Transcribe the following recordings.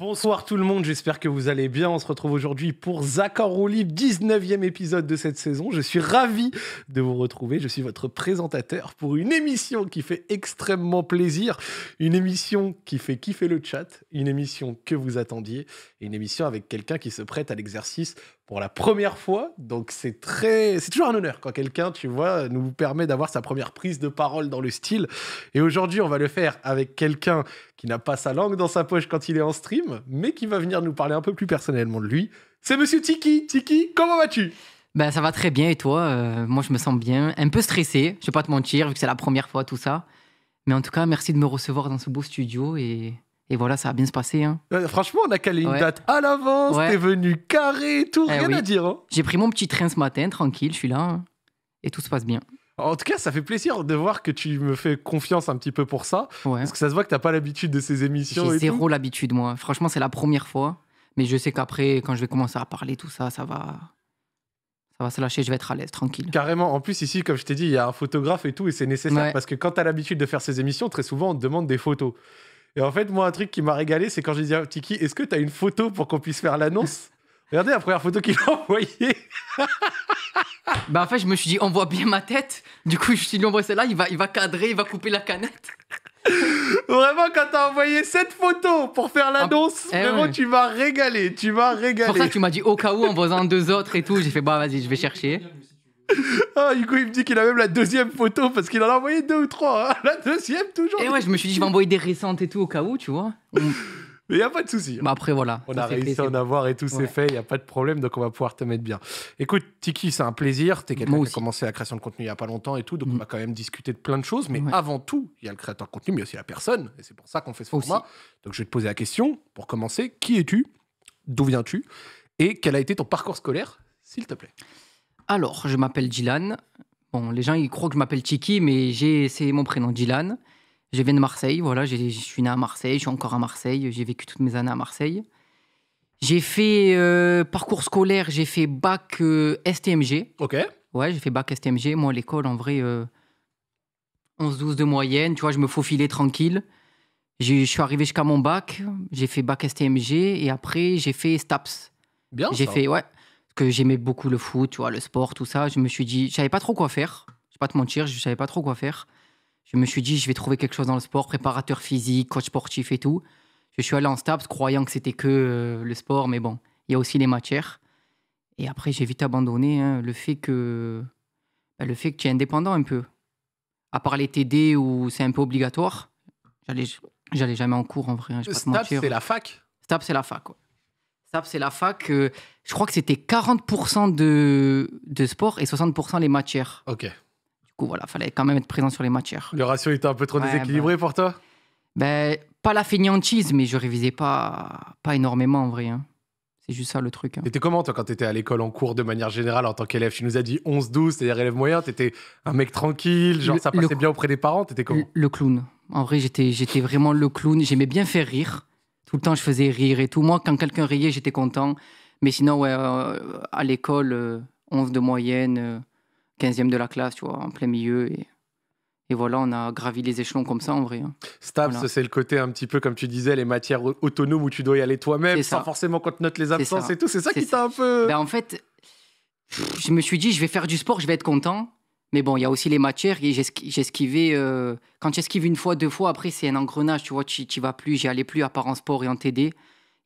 Bonsoir tout le monde, j'espère que vous allez bien. On se retrouve aujourd'hui pour Zaccord au libre, 19e épisode de cette saison. Je suis ravi de vous retrouver, je suis votre présentateur pour une émission qui fait extrêmement plaisir, une émission qui fait kiffer le chat, une émission que vous attendiez, une émission avec quelqu'un qui se prête à l'exercice pour la première fois. Donc c'est très, c'est toujours un honneur quand quelqu'un, tu vois, nous permet d'avoir sa première prise de parole dans le style. Et aujourd'hui, on va le faire avec quelqu'un qui n'a pas sa langue dans sa poche quand il est en stream, mais qui va venir nous parler un peu plus personnellement de lui. C'est Monsieur Tiki. Tiki, comment vas-tu Ben ça va très bien et toi euh, Moi je me sens bien, un peu stressé. Je vais pas te mentir vu que c'est la première fois tout ça. Mais en tout cas, merci de me recevoir dans ce beau studio et et voilà, ça a bien se passé. Hein. Euh, franchement, on a calé une date à l'avance, t'es venu carré, tout, eh rien à dire. Hein. J'ai pris mon petit train ce matin, tranquille, je suis là, et tout se passe bien. En tout cas, ça fait plaisir de voir que tu me fais confiance un petit peu pour ça, parce que ça se voit que t'as pas l'habitude de ces émissions. J'ai zéro l'habitude, moi. Franchement, c'est la première fois, mais je sais qu'après, quand je vais commencer à parler, tout ça, ça va, ça va se lâcher, je vais être à l'aise, tranquille. Carrément. En plus, ici, comme je t'ai dit, il y a un photographe et tout, et c'est nécessaire parce que quand tu as l'habitude de faire ces émissions, très souvent, on te demande des photos. Et en fait, moi, un truc qui m'a régalé, c'est quand j'ai dit à Tiki, est-ce que t'as une photo pour qu'on puisse faire l'annonce Regardez la première photo qu'il m'a envoyée. bah en fait, je me suis dit, on voit bien ma tête. Du coup, je suis dit, on celle-là, il va, il va cadrer, il va couper la canette. Vraiment, quand t'as envoyé cette photo pour faire l'annonce, ah, eh vraiment, tu m'as régalé, tu m'as régalé. Pour ça, tu m'as dit au cas où en voisant deux autres et tout. J'ai fait, bah vas-y, je vais chercher. Ah, coup il me dit qu'il a même la deuxième photo parce qu'il en a envoyé deux ou trois. Hein. La deuxième, toujours. Et ouais, je me suis dit, je vais envoyer des récentes et tout au cas où, tu vois. Mais il n'y a pas de souci. Hein. Bah après, voilà. On a réussi à en avoir et tout c'est fait. Il n'y a pas de problème. Donc, on va pouvoir te mettre bien. Écoute, Tiki, c'est un plaisir. Tu es quelqu'un qui a commencé la création de contenu il n'y a pas longtemps et tout. Donc, mm. on va quand même discuter de plein de choses. Mais avant tout, il y a le créateur de contenu, mais aussi la personne. Et c'est pour ça qu'on fait ce aussi. format. Donc, je vais te poser la question pour commencer. Qui es-tu D'où viens-tu Et quel a été ton parcours scolaire, s'il te plaît alors, je m'appelle Dylan. Bon, les gens, ils croient que je m'appelle Chiki, mais j'ai, c'est mon prénom, Dylan. Je viens de Marseille, voilà, je suis né à Marseille, je suis encore à Marseille, j'ai vécu toutes mes années à Marseille. J'ai fait euh, parcours scolaire, j'ai fait bac euh, STMG. Ok. Ouais, j'ai fait bac STMG. Moi, à l'école, en vrai, 11-12 euh, de moyenne, tu vois, je me faufilais tranquille. Je suis arrivé jusqu'à mon bac, j'ai fait bac STMG et après, j'ai fait STAPS. Bien. J'ai fait, ouais que j'aimais beaucoup le foot, tu vois, le sport, tout ça. Je me suis dit, je savais pas trop quoi faire. Je vais pas te mentir, je savais pas trop quoi faire. Je me suis dit, je vais trouver quelque chose dans le sport, préparateur physique, coach sportif et tout. Je suis allé en STAPS croyant que c'était que euh, le sport, mais bon, il y a aussi les matières. Et après, j'ai vite abandonné hein, le fait que bah, le fait que tu es indépendant un peu. À part les TD où c'est un peu obligatoire, j'allais j'allais jamais en cours en vrai. Hein, STAPS, c'est la fac STAPS, c'est la fac. quoi c'est la fac. Euh, je crois que c'était 40% de, de sport et 60% les matières. Ok. Du coup, voilà, fallait quand même être présent sur les matières. Le ratio était un peu trop déséquilibré bah. pour toi Ben, pas la fainéantise, mais je révisais pas, pas énormément en vrai. Hein. C'est juste ça le truc. hein. T'étais comment toi quand t'étais à l'école en cours de manière générale en tant qu'élève Tu nous as dit 11-12, c'est-à-dire élève moyen, t'étais un mec tranquille, genre ça passait bien auprès des parents, t'étais comment Le, le clown. En vrai, j'étais j'étais vraiment le clown. J'aimais bien faire rire tout le temps, je faisais rire et tout. Moi, quand quelqu'un riait, j'étais content. Mais sinon, euh, à l'école, 11 euh, de moyenne, 15e euh, de la classe, tu vois, en plein milieu. Et... voilà, on a gravi les échelons comme ça en vrai. Hein. Stabs, c'est le côté un petit peu, comme tu disais, les matières autonomes où tu dois y aller toi-même, sans forcément qu'on te note les absences et tout. C'est ça qui t'a un peu. Ben, en fait, je me suis dit, je vais faire du sport, je vais être content. Mais bon, il y a aussi les matières et esquivé. Euh, quand j'esquive une fois, deux fois, après, c'est un engrenage, tu vois, tu n'y vas plus. J'y allais plus à part en sport et en TD.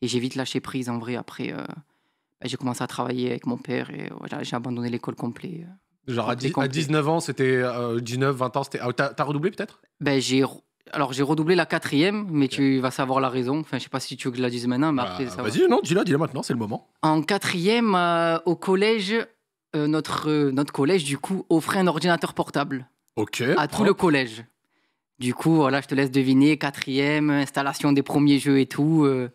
Et j'ai vite lâché prise en vrai. Après, euh, bah, j'ai commencé à travailler avec mon père et voilà, j'ai abandonné l'école complète. Euh, Genre à, 19 ans, c'était 19, euh, 20 ans, c'était. Ah, t'as redoublé peut-être Ben Alors j'ai redoublé la quatrième, mais tu vas savoir la raison. Enfin, je sais pas si tu veux que je la dise maintenant, mais bah, après. Vas-y, non, dis-la, dis-la maintenant, c'est le moment. En quatrième, au collège, euh, notre, euh, notre collège, du coup, offrait un ordinateur portable à tout le collège. Du coup, voilà, je te laisse deviner, quatrième, installation des premiers jeux et tout. Euh,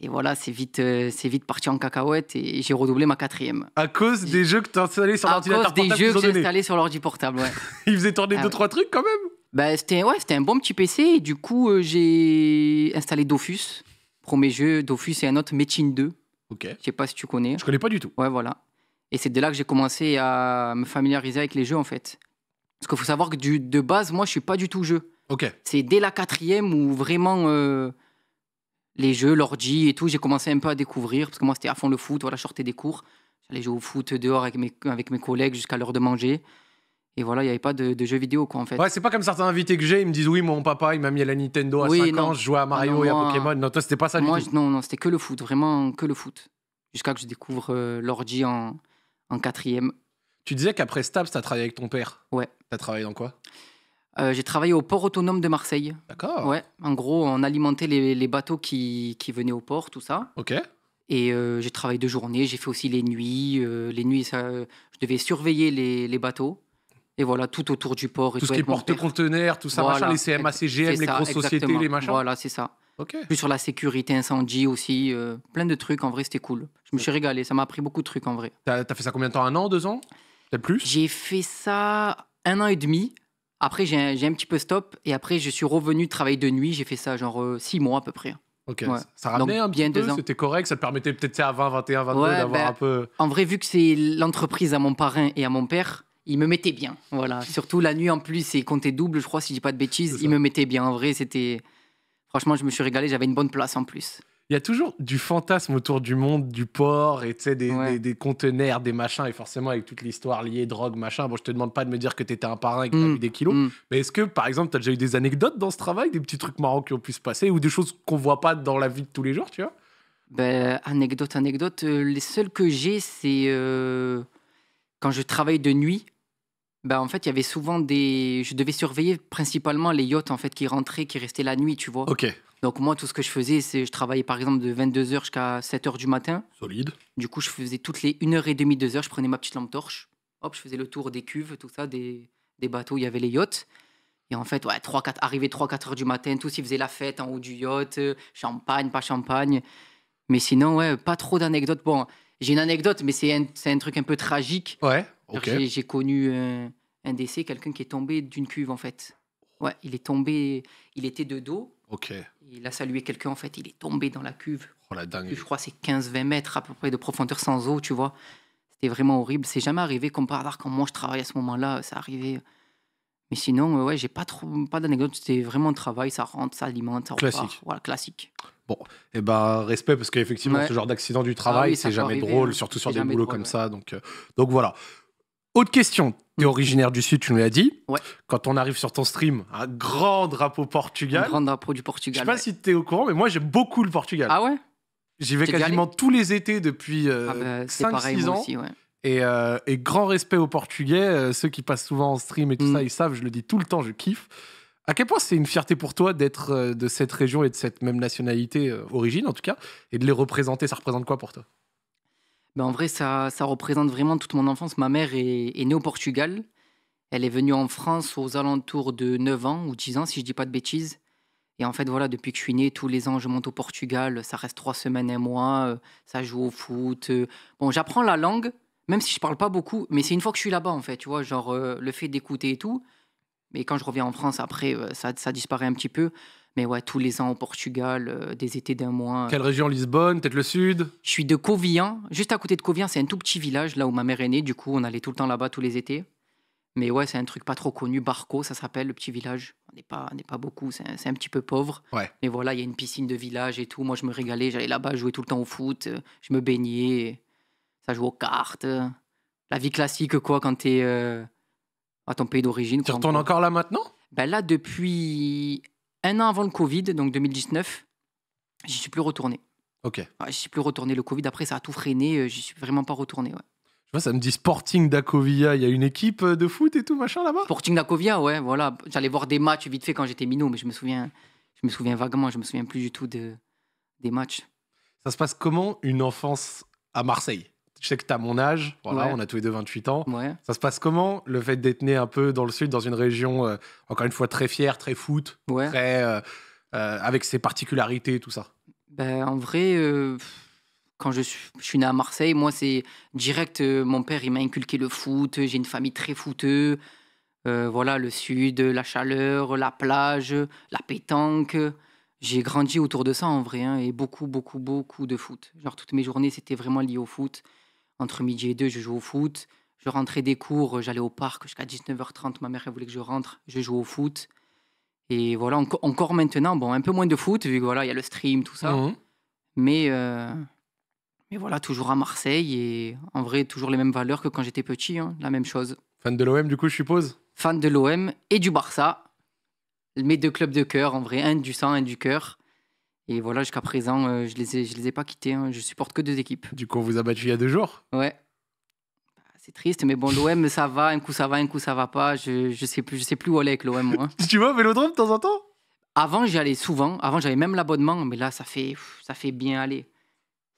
et voilà, c'est vite, c'est vite parti en cacahuète et j'ai redoublé ma quatrième. À cause des jeux que as installés sur à des jeux que j'ai installés sur l'ordi portable, ouais. Ils faisaient tourner ah deux trois trucs quand même. Ben, c'était ouais, c'était un bon petit PC. Et du coup, j'ai installé Dofus. Premier jeu, Dofus et un autre, Metin 2. Ok. Je sais pas si tu connais. Je connais pas du tout. Ouais, voilà. Et c'est de là que j'ai commencé à me familiariser avec les jeux, en fait. Parce qu'il faut savoir que du, de base, moi, je suis pas du tout jeu. Ok. C'est dès la quatrième où vraiment euh, les jeux, l'ordi et tout, j'ai commencé un peu à découvrir. Parce que moi, c'était à fond le foot. Voilà, je sortais des cours. J'allais jouer au foot dehors avec mes, avec mes collègues jusqu'à l'heure de manger. Et voilà, il n'y avait pas de, jeux vidéo, quoi, en fait. Ouais, c'est pas comme certains invités que j'ai, ils me disent Oui, mon papa, il m'a mis à la Nintendo à 5 ans, je jouais à ah, Mario et à Pokémon. Non, toi, c'était pas ça du tout. Non, non, c'était que le foot, vraiment que le foot. Jusqu'à que je découvre euh, l'ordi en, en quatrième. Tu disais qu'après Stabs, tu as travaillé avec ton père. Ouais. Tu as travaillé dans quoi euh, J'ai travaillé au port autonome de Marseille. D'accord. Ouais. En gros, on alimentait les, bateaux qui, qui, venaient au port, tout ça. Ok. Et euh, j'ai travaillé de journée, j'ai fait aussi les nuits. Euh, les nuits, ça, je devais surveiller les, bateaux. Et voilà, tout autour du port. Et tout, ce qui est porte-conteneurs, tout ça, les CMA, les grosses sociétés, les machins. Voilà, c'est ça. Plus sur la sécurité incendie aussi, euh, plein de trucs. En vrai, c'était cool. Je me suis régalé. Ça m'a appris beaucoup de trucs en vrai. T'as fait ça combien de temps Un an, deux ans peut plus J'ai fait ça un an et demi. Après, j'ai un, petit peu stop. Et après, je suis revenu travailler de nuit. J'ai fait ça genre euh, six mois à peu près. Ok, ça ramenait un petit bien peu, c'était correct, ça te permettait peut-être à 20, 21, 22 d'avoir ben, un peu... En vrai, vu que c'est l'entreprise à mon parrain et à mon père, il me mettait bien. Voilà. Surtout la nuit en plus, c'est compté double, je crois, si je dis pas de bêtises. Il me mettait bien. En vrai, c'était. Franchement, je me suis régalé, j'avais une bonne place en plus. Il y a toujours du fantasme autour du monde, du port, et des, des, conteneurs, des machins, et forcément avec toute l'histoire liée, drogue, machin. Bon, je te demande pas de me dire que t'étais un parrain et que mm. des kilos, mm. mais est-ce que, par exemple, t'as déjà eu des anecdotes dans ce travail, des petits trucs marrants qui ont pu se passer, ou des choses qu'on voit pas dans la vie de tous les jours, tu vois ben, Anecdote, anecdote. Euh, les seules que j'ai, c'est euh, quand je travaille de nuit, bah, en fait, il y avait souvent des. Je devais surveiller principalement les yachts en fait, qui rentraient, qui restaient la nuit, tu vois. Ok. Donc, moi, tout ce que je faisais, c'est je travaillais par exemple de 22h jusqu'à 7h du matin. Solide. Du coup, je faisais toutes les 1h30, 2h, je prenais ma petite lampe torche. Hop, je faisais le tour des cuves, tout ça, des, bateaux, il y avait les yachts. Et en fait, ouais, 3, 4, arrivé 3-4 heures du matin, tous ils faisaient la fête en haut du yacht, champagne, pas champagne. Mais sinon, ouais, pas trop d'anecdotes. Bon, j'ai une anecdote, mais c'est un, un, truc un peu tragique. Ouais. J'ai connu euh, un, décès, quelqu'un qui est tombé d'une cuve en fait. Ouais, il est tombé, il était de dos. Ok. Il a salué quelqu'un en fait, il est tombé dans la cuve. Oh la dingue. Je crois c'est 15-20 mètres à peu près de profondeur sans eau, tu vois. C'était vraiment horrible. C'est jamais arrivé comme par hasard quand moi je travaille à ce moment-là, ça arrivait. Mais sinon, euh, ouais, j'ai pas trop, pas d'anecdote. C'était vraiment le travail, ça rentre, ça alimente, ça classique. Repart. Voilà, classique. Bon, et eh ben respect parce qu'effectivement ce genre d'accident du ah travail, c'est jamais drôle, hein. surtout sur des boulots comme ça. Donc, euh, donc voilà. Autre question. tu es mm. originaire du Sud, tu nous l'as dit. Quand on arrive sur ton stream, un grand drapeau Portugal. Un grand drapeau du Portugal. Je sais pas si tu es au courant, mais moi j'aime beaucoup le Portugal. Ah ouais J'y vais quasiment tous les étés depuis euh, ah 5-6 bah, ans. Euh, et, grand respect aux Portugais, euh, ceux qui passent souvent en stream et tout ça, mm. ils savent, je le dis tout le temps, je kiffe. À quel point c'est une fierté pour toi d'être euh, de cette région et de cette même nationalité, origine en tout cas, et de les représenter Ça représente quoi pour toi ben, en vrai, ça, représente vraiment toute mon enfance. Ma mère est, née au Portugal. Elle est venue en France aux alentours de 9 ans ou 10 ans, si je ne dis pas de bêtises. Et en fait, voilà, depuis que je suis né, tous les ans, je monte au Portugal. Ça reste trois semaines et mois. Euh, ça joue au foot. Euh. Bon, j'apprends la langue, même si je ne parle pas beaucoup. Mais c'est une fois que je suis là-bas, en fait, tu vois, genre euh, le fait d'écouter et tout. Mais quand je reviens en France, après, ça disparaît un petit peu. Mais ouais, tous les ans au Portugal, euh, des étés d'un mois. Euh. Quelle région Lisbonne Peut-être le sud Je suis de Covillan. juste à côté de Covillan, c'est un tout petit village là où ma mère est née. Du coup, on allait tout le temps là-bas tous les étés. Mais ouais, c'est un truc pas trop connu. Barco, ça s'appelle, le petit village. On n'est pas, pas beaucoup, c'est un, petit peu pauvre. Ouais. Mais voilà, il y a une piscine de village et tout. Moi, je me régalais, j'allais là-bas jouer tout le temps au foot, euh, je me baignais, ça joue aux cartes. La vie classique, quoi, quand t'es euh, à ton pays d'origine. Tu retournes encore là maintenant Ben là, depuis un an avant le Covid, donc 2019, j'y suis plus retourné. Ok. j'y suis plus retourné. Le Covid, après, ça a tout freiné. Euh, j'y suis vraiment pas retourné. Je vois, ça me dit Sporting d'Acovia. Il y a une équipe euh, de foot et tout, machin là-bas Sporting d'Acovia, ouais, voilà. J'allais voir des matchs vite fait quand j'étais minot, mais je me souviens, je me souviens vaguement. Je me souviens plus du tout de, des matchs. Ça se passe comment une enfance à Marseille je sais que tu as mon âge, voilà, on a tous les deux 28 ans. Ça se passe comment le fait d'être né un peu dans le sud, dans une région, euh, encore une fois, très fière, très foot, très, euh, euh, avec ses particularités et tout ça ben, En vrai, quand je suis, je né à Marseille, moi, c'est direct, mon père, il m'a inculqué le foot, j'ai une famille très footeuse. voilà, le sud, la chaleur, la plage, la pétanque j'ai grandi autour de ça en vrai, hein, et beaucoup, beaucoup, beaucoup de foot. Genre toutes mes journées, c'était vraiment lié au foot entre midi et deux, je joue au foot. Je rentrais des cours, euh, j'allais au parc jusqu'à 19h30. Ma mère, elle voulait que je rentre. Je joue au foot. Et voilà, encore maintenant, bon, un peu moins de foot, vu qu'il voilà, il y a le stream, tout ça. Mmh. Mais, euh, mais voilà, toujours à Marseille et en vrai, toujours les mêmes valeurs que quand j'étais petit, hein, la même chose. Fan de l'OM, du coup, je suppose Fan de l'OM et du Barça. Mes deux clubs de cœur, en vrai, un du sang, un du cœur. Et voilà, jusqu'à présent, euh, je les je les ai pas quittés. Hein. Je supporte que deux équipes. Du coup, on vous a battu il y a deux jours Ouais. Bah, c'est triste, mais bon, l'OM, ça va. Un coup, ça va, un coup, ça va pas. Je, je sais plus, je sais plus où aller avec l'OM. tu vas au Vélodrome de temps en temps Avant, j'y allais souvent. Avant, j'avais même l'abonnement, mais là, ça fait, ça fait bien aller.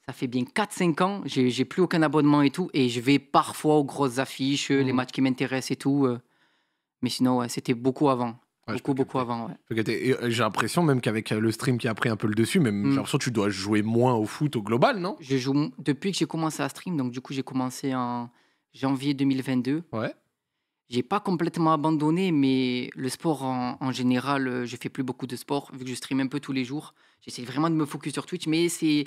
Ça fait bien 4-5 ans. J'ai, n'ai plus aucun abonnement et tout, et je vais parfois aux grosses affiches, euh, les mmh. matchs qui m'intéressent et tout. Euh. Mais sinon, c'était beaucoup avant beaucoup, beaucoup avant. Euh, j'ai l'impression même qu'avec euh, le stream qui a pris un peu le dessus, j'ai l'impression que tu dois jouer moins au foot au global, non Je joue depuis que j'ai commencé à stream, donc du coup j'ai commencé en janvier 2022. Ouais. J'ai pas complètement abandonné, mais le sport en, général, euh, je fais plus beaucoup de sport vu que je stream un peu tous les jours. J'essaie vraiment de me focus sur Twitch, mais c'est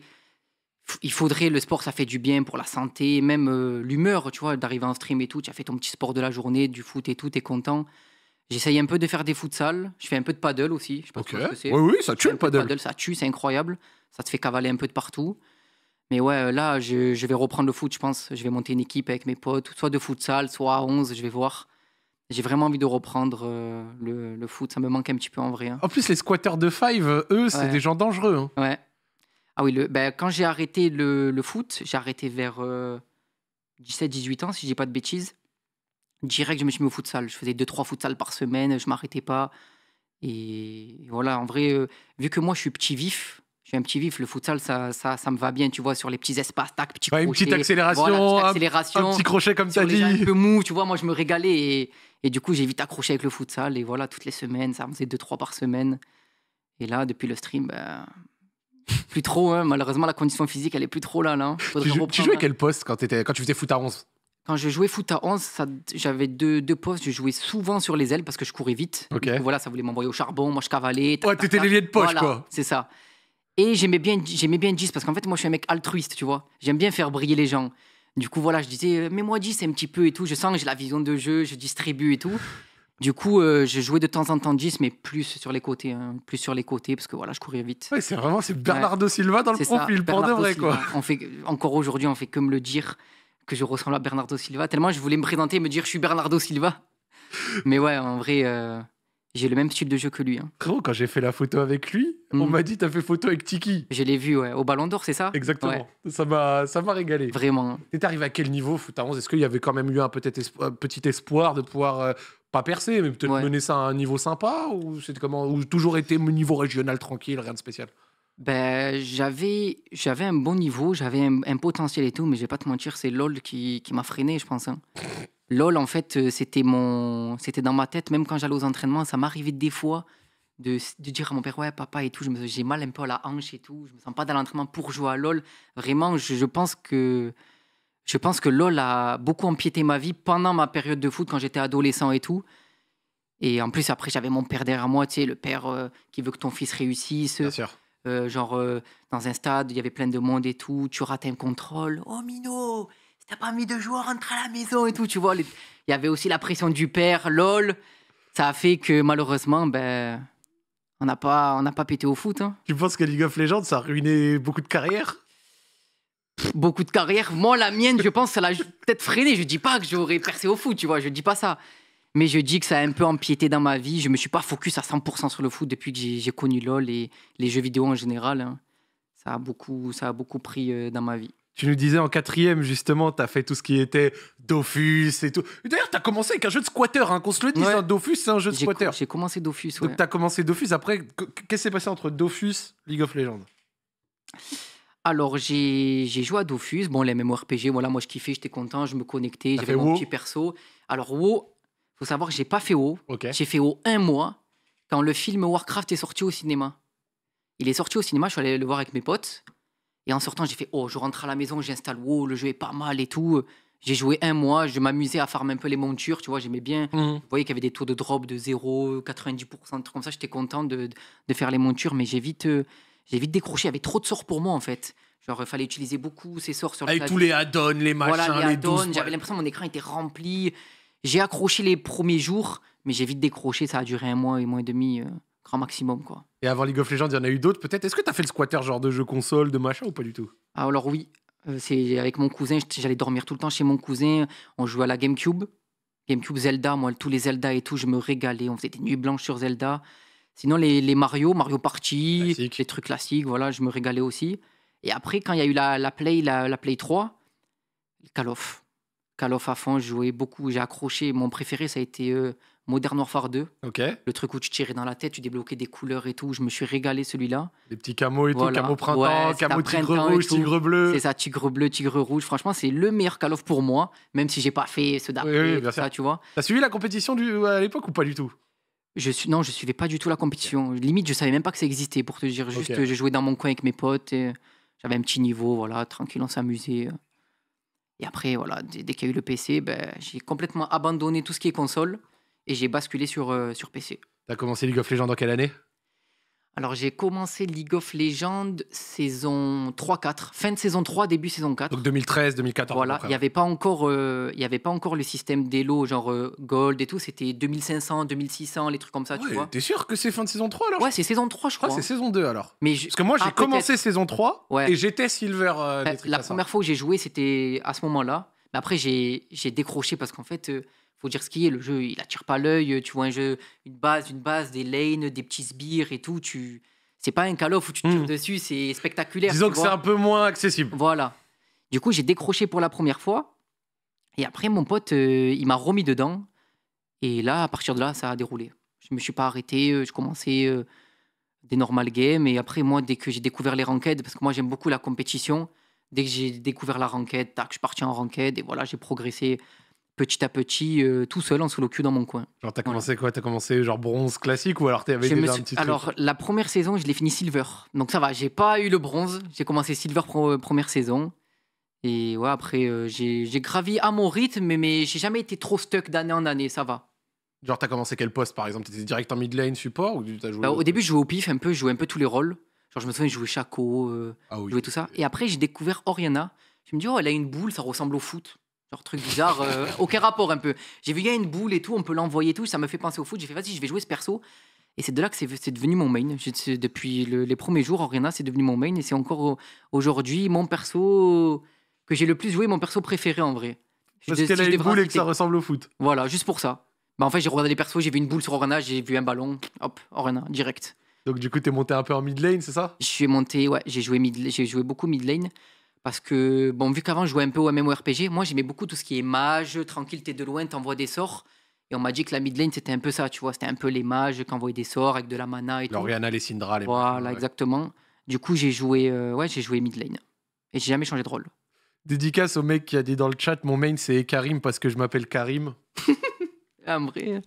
il faudrait le sport, ça fait du bien pour la santé, même l'humeur, tu vois, d'arriver en stream et tout. Tu as fait ton petit sport de la journée, du foot et tout, t'es content. J'essaye un peu de faire des futsal. Je fais un peu de paddle aussi. Je sais que c'est. Oui, oui, ça tue le paddle. Ça tue, c'est incroyable. Ça te fait cavaler un peu de partout. Mais ouais, là, je, vais reprendre le foot, je pense. Je vais monter une équipe avec mes potes, soit de futsal, soit à 11, je vais voir. J'ai vraiment envie de reprendre euh, le, foot. Ça me manque un petit peu en vrai. Hein. En plus, les squatters de five, eux, c'est des gens dangereux. Hein. Ouais. Ah oui, ben, quand j'ai arrêté le, foot, j'ai arrêté vers 17-18 euh, ans, si je dis pas de bêtises direct, je me suis mis au futsal. Je faisais 2-3 futsal par semaine, je m'arrêtais pas. Et voilà, en vrai, euh, vu que moi, je suis petit vif, je suis un petit vif, le futsal, ça, ça, ça me va bien, tu vois, sur les petits espaces, tac, petit crochet. Une petite accélération, un, petit crochet comme ça dit. un peu mou, tu vois, moi, je me régalais. Et, du coup, j'ai vite accroché avec le futsal. Et voilà, toutes les semaines, ça faisait 2-3 par semaine. Et là, depuis le stream, ben, plus trop, hein, malheureusement, la condition physique, elle est plus trop là. là. Hein. tu, jouais hein. quel poste quand, étais, quand tu faisais foot à 11 quand je jouais foot à 11, j'avais deux, postes. Je jouais souvent sur les ailes parce que je courais vite. Donc, voilà, ça voulait m'envoyer au charbon. Moi, je cavalais. Toi, ouais, t'étais les de poche, quoi. C'est ça. Et j'aimais bien, j'aimais bien 10 parce qu'en fait, moi, je suis un mec altruiste, tu vois. J'aime bien faire briller les gens. Du coup, voilà, je disais, euh, mais moi, 10 un petit peu et tout. Je sens que j'ai la vision de jeu, je distribue et tout. Du coup, euh, je jouais de temps en temps 10, mais plus sur les côtés, hein, plus sur les côtés, parce que voilà, je courais vite. c'est vraiment c'est Bernardo Silva dans le profil, pour de vrai, quoi. On fait, encore aujourd'hui, on fait que me le dire que je ressemble à Bernardo Silva. Tellement je voulais me présenter et me dire je suis Bernardo Silva. Mais ouais, en vrai, euh, j'ai le même style de jeu que lui. Hein. quand j'ai fait la photo avec lui, on hmm. m'a dit t'as fait photo avec Tiki. Je l'ai vu, au Ballon d'Or, c'est ça Exactement. Ça m'a, ça régalé. Vraiment. T'es arrivé à quel niveau, Foot 11 Est-ce qu'il y avait quand même eu un petit, espoir, espoir de pouvoir euh, pas percer, mais peut-être mener ça à un niveau sympa ou c'était comment Ou toujours été niveau régional tranquille, rien de spécial ben, j'avais, j'avais un bon niveau, j'avais un, potentiel et tout, mais je vais pas te mentir, c'est LOL qui, qui m'a freiné, je pense. Hein. LOL, en fait, euh, c'était, mon, c'était dans ma tête, même quand j'allais aux entraînements, ça m'arrivait des fois de, de, dire à mon père, ouais, papa et tout, je me, j'ai mal un peu à la hanche et tout, je me sens pas dans l'entraînement pour jouer à LOL. Vraiment, je, je pense que. Je pense que LOL a beaucoup empiété ma vie pendant ma période de foot quand j'étais adolescent et tout. Et en plus, après, j'avais mon père derrière moi, tu sais, le père euh, qui veut que ton fils réussisse. Bien sûr euh, genre, euh, dans un stade, il y avait plein de monde et tout, tu rates un contrôle. Oh, Mino, si t'as pas mis de joueur, rentre à la maison et tout, tu vois. Il y avait aussi la pression du père, lol. Ça a fait que malheureusement, ben, on n'a pas, on a pas pété au foot. Hein. Tu penses que League of Legends, ça a ruiné beaucoup de carrières beaucoup de carrières. Moi, la mienne, je pense, ça l'a peut-être freiné. Je dis pas que j'aurais percé au foot, tu vois, je dis pas ça. Mais je dis que ça a un peu empiété dans ma vie. Je me suis pas focus à 100% sur le foot depuis que j'ai connu LOL et les jeux vidéo en général. Hein. Ça, a beaucoup, ça a beaucoup pris euh, dans ma vie. Tu nous disais en quatrième, justement, tu as fait tout ce qui était Dofus et tout. D'ailleurs, tu as commencé avec un jeu de squatter, hein, qu'on se le dise. Hein. Dofus, c'est un jeu de squatter. j'ai commencé Dofus. Donc, tu as commencé Dofus. Après, qu'est-ce qui s'est passé entre Dofus et League of Legends alors, j'ai joué à Dofus. Bon, les MMORPG, voilà, moi je kiffais, j'étais content, je me connectais, j'avais mon petit perso. Alors, WoW, faut savoir que j'ai pas fait haut. J'ai fait haut un mois quand le film Warcraft est sorti au cinéma. Il est sorti au cinéma, je suis allé le voir avec mes potes. Et en sortant, j'ai fait Oh, je rentre à la maison, j'installe WoW, le jeu est pas mal et tout. J'ai joué un mois, je m'amusais à farmer un peu les montures, tu vois, j'aimais bien. Mhm. Vous voyez qu'il y avait des taux de drop de 0, 90%, comme ça, j'étais content de, de, faire les montures, mais euh, j'ai vite, décroché, il y avait trop de sorts pour moi en fait. Genre, il fallait utiliser beaucoup ces sorts sur ah, le Avec tous les add-ons, les machins, les, les J'avais l'impression que mon écran était rempli. J'ai accroché les premiers jours, mais j'ai vite décroché. Ça a duré un mois et mois et demi, euh, grand maximum, quoi. Et avant League of Legends, il y en a eu d'autres peut-être. Est-ce que tu as fait le squatter, genre de jeu console, de machin ou pas du tout Alors oui, euh, c'est avec mon cousin. J'allais dormir tout le temps chez mon cousin. On jouait à la GameCube. GameCube Zelda, moi, tous les Zelda et tout, je me régalais. On faisait des nuits blanches sur Zelda. Sinon, les, Mario, Mario Party, les trucs classiques, voilà, je me régalais aussi. Et après, quand il y a eu la, Play, la, Play 3, Call of. Call of fond, je jouais beaucoup, j'ai accroché. Mon préféré, ça a été euh, Modern Warfare 2. Okay. Le truc où tu tirais dans la tête, tu débloquais des couleurs et tout. Je me suis régalé celui-là. Les petits camos et tout, camo printemps, camo tigre rouge, tigre bleu. C'est ça, tigre bleu, tigre rouge. Franchement, c'est le meilleur Call of pour moi, même si j'ai pas fait ce d'après, tu vois. suivi la compétition du, à l'époque ou pas du tout je suis, non, je suivais pas du tout la compétition. Limite, je savais même pas que ça existait, pour te dire. Juste, je jouais dans mon coin avec mes potes. j'avais un petit niveau, voilà, tranquille, on s'amusait. Euh. Et après, voilà, dès, qu'il y a eu le PC, ben, j'ai complètement abandonné tout ce qui est console et j'ai basculé sur, PC. Euh, sur PC. T'as commencé League of Legends dans quelle année alors j'ai commencé League of Legends saison 3-4, fin de saison 3, début saison 4. Donc 2013, 2014. Voilà, il n'y avait, pas encore, euh, il y avait pas encore le système d'élo, genre euh, gold et tout, c'était 2500, 2600, les trucs comme ça, tu vois. T'es sûr que c'est fin de saison 3 alors Ouais, c'est saison 3 je crois. c'est saison 2 alors. Mais Parce que moi j'ai ah, commencé saison 3 et j'étais silver. Euh, la première fois que j'ai joué c'était à ce moment-là. Mais après j'ai décroché parce qu'en fait faut dire ce qui est, le jeu, il attire pas l'œil. Tu vois un jeu, une base, une base, des lanes, des petits sbires et tout. Tu, c'est pas un Call of où tu tires hmm. dessus, c'est spectaculaire. Disons que c'est un peu moins accessible. Voilà. Du coup, j'ai décroché pour la première fois. Et après, mon pote, euh, il m'a remis dedans. Et là, à partir de là, ça a déroulé. Je me suis pas arrêté. Euh, je commençais euh, des normal games. Et après, moi, dès que j'ai découvert les ranked, parce que moi, j'aime beaucoup la compétition. Dès que j'ai découvert la ranked, tac, je suis parti en ranked. Et voilà, j'ai progressé petit à petit, euh, tout seul, en solo queue dans mon coin. Genre, t'as commencé quoi T'as commencé genre bronze classique ou alors t'avais déjà un petit Alors, la première saison, je l'ai fini silver. Donc, ça va, j'ai pas eu le bronze. J'ai commencé silver euh, première saison. Et ouais, après, euh, j'ai gravi à mon rythme, mais, j'ai jamais été trop stuck d'année en année, ça va. Genre, t'as commencé quel poste par exemple T'étais direct en mid lane, support ou joué... Bah, au début, je jouais au pif un peu, je jouais un peu tous les rôles. Genre, je me souviens, je jouais Chaco, ah jouais tout ça. Et après, j'ai découvert Oriana. Je me dis, oh, elle a une boule, ça ressemble au foot. Genre truc bizarre, euh, aucun rapport un peu. J'ai vu, il y a une boule et tout, on peut l'envoyer et tout, ça me fait penser au foot. J'ai fait, vas-y, je vais jouer ce perso. Et c'est de là que c'est devenu mon main. depuis les premiers jours, Oriana, c'est devenu mon main. Et c'est encore aujourd'hui mon perso que j'ai le plus joué, mon perso préféré en vrai. Parce qu'elle a une boule et que ça ressemble au foot. Voilà, juste pour ça. Bah, en fait, j'ai regardé les persos, j'ai vu une boule sur Oriana, j'ai vu un ballon, hop, Oriana, direct. Donc du coup, tu es monté un peu en mid lane, c'est ça Je suis monté, ouais, j'ai joué, mid, joué beaucoup mid lane. Parce que, bon, vu qu'avant je jouais un peu au MMORPG, moi j'aimais beaucoup tout ce qui est mage, tranquille, t'es de loin, t'envoies des sorts. Et on m'a dit que la mid lane c'était un peu ça, tu vois, c'était un peu les mages qui envoyaient des sorts avec de la mana et tout. les Syndra, les Voilà, exactement. Du coup, j'ai joué, euh, j'ai joué mid lane. Et j'ai jamais changé de rôle. Dédicace au mec qui a dit dans le chat, mon main c'est Karim parce que je m'appelle Karim. ah, vrai.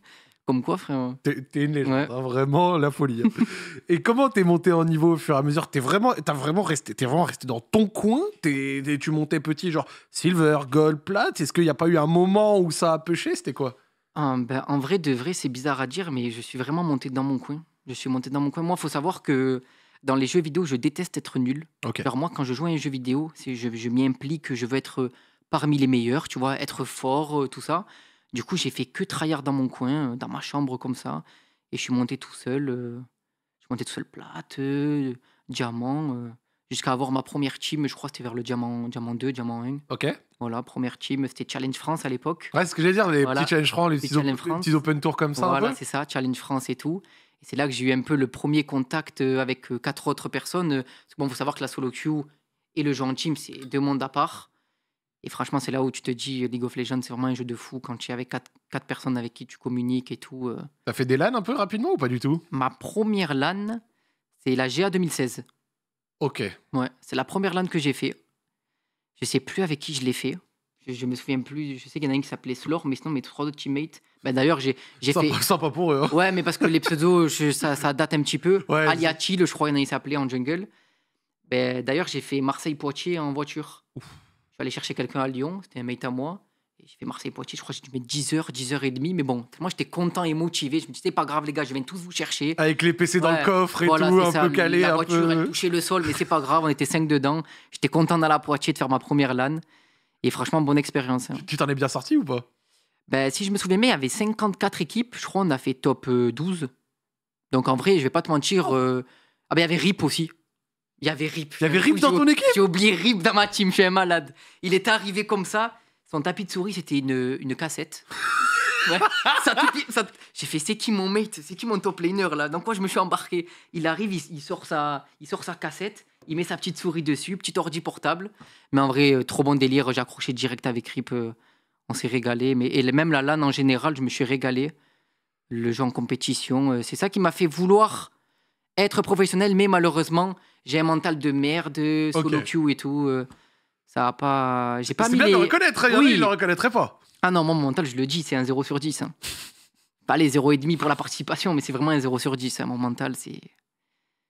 Comme quoi, frère T'es une légende, hein, vraiment la folie. et comment t'es monté en niveau au fur et à mesure T'es vraiment, vraiment resté, vraiment resté dans ton coin. tu montais petit, genre silver, gold, plate. Est-ce qu'il n'y a pas eu un moment où ça a pêché C'était quoi ah, ben, En vrai, de vrai, c'est bizarre à dire, mais je suis vraiment monté dans mon coin. Je suis monté dans mon coin. Moi, faut savoir que dans les jeux vidéo, je déteste être nul. Alors moi, quand je joue à un jeu vidéo, je, je m'y implique, je veux être parmi les meilleurs, tu vois, être fort, euh, tout ça. Du coup, j'ai fait que tryhard dans mon coin, euh, dans ma chambre comme ça. Et je suis monté tout seul. Euh, je suis monté tout seul plate, euh, diamant, jusqu'à avoir ma première team. Je crois que c'était vers le diamant, diamant 2, diamant 1. Ok. Voilà, première team. C'était Challenge France à l'époque. Ouais, ce que j'allais dire, les petits Challenge France, les petits, open tours comme ça. Voilà, c'est ça, Challenge France et tout. Et c'est là que j'ai eu un peu le premier contact avec quatre autres personnes. bon, faut savoir que la solo queue et le jeu en team, c'est deux mondes à part. Et franchement, c'est là où tu te dis euh, League of Legends, c'est vraiment un jeu de fou quand tu es avec quatre, personnes avec qui tu communiques et tout. Euh. T'as fait des LAN un peu rapidement ou pas du tout Ma première LAN, c'est la GA 2016. Ok. Ouais, c'est la première LAN que j'ai fait. Je sais plus avec qui je l'ai fait. Je, me souviens plus. Je sais qu'il y en a un qui s'appelait Slore, mais sinon mes trois autres teammates. Ben d'ailleurs, j'ai, j'ai fait. pas pour eux. Hein. Ouais, mais parce que les pseudos, ça, date un petit peu. Ouais, je crois, il y en a qui s'appelait en jungle. Ben, d'ailleurs, j'ai fait Marseille-Poitiers en voiture aller chercher quelqu'un à Lyon, c'était un mate à moi. Et j'ai fait Marseille-Poitiers, je crois que j'ai dû mettre 10h, 10h30. Mais bon, moi j'étais content et motivé. Je me disais, c'est pas grave, les gars, je viens tous vous chercher. Avec les PC dans le coffre et voilà, tout, un peu calé. La un voiture, peu... elle touchait le sol, mais c'est pas grave, on était 5 dedans. J'étais content d'aller la Poitiers de faire ma première LAN. Et franchement, bonne expérience. Hein. Tu t'en es bien sorti ou pas ben, Si je me souviens bien, il y avait 54 équipes. Je crois on a fait top 12. Euh, Donc en vrai, je vais pas te mentir. Oh. Euh, ah ben, il y avait RIP aussi. Il y avait Rip. Il y avait Rip dans ton équipe J'ai oublié Rip dans ma team, je suis malade. Il est arrivé comme ça. Son tapis de souris, c'était une, cassette. Ouais, j'ai fait c'est qui mon mate, c'est qui mon top laner là. dans quoi je me suis embarqué. Il arrive, il, sort sa, il sort sa cassette, il met sa petite souris dessus, petit ordi portable. Mais en vrai, euh, trop bon délire. J'ai accroché direct avec Rip. Euh, on s'est régalé. Mais et même la LAN en général, je me suis régalé. Le jeu en compétition, euh, c'est ça qui m'a fait vouloir être professionnel, mais malheureusement, j'ai un mental de merde, solo queue et tout. Euh, ça a pas. J'ai pas mis. C'est bien de le reconnaître, hein, il il le reconnaîtrait pas. Ah non, mon mental, je le dis, c'est un 0 sur 10. Hein. pas les 0,5 pour la participation, mais c'est vraiment un 0 sur 10. Hein, mon mental, c'est.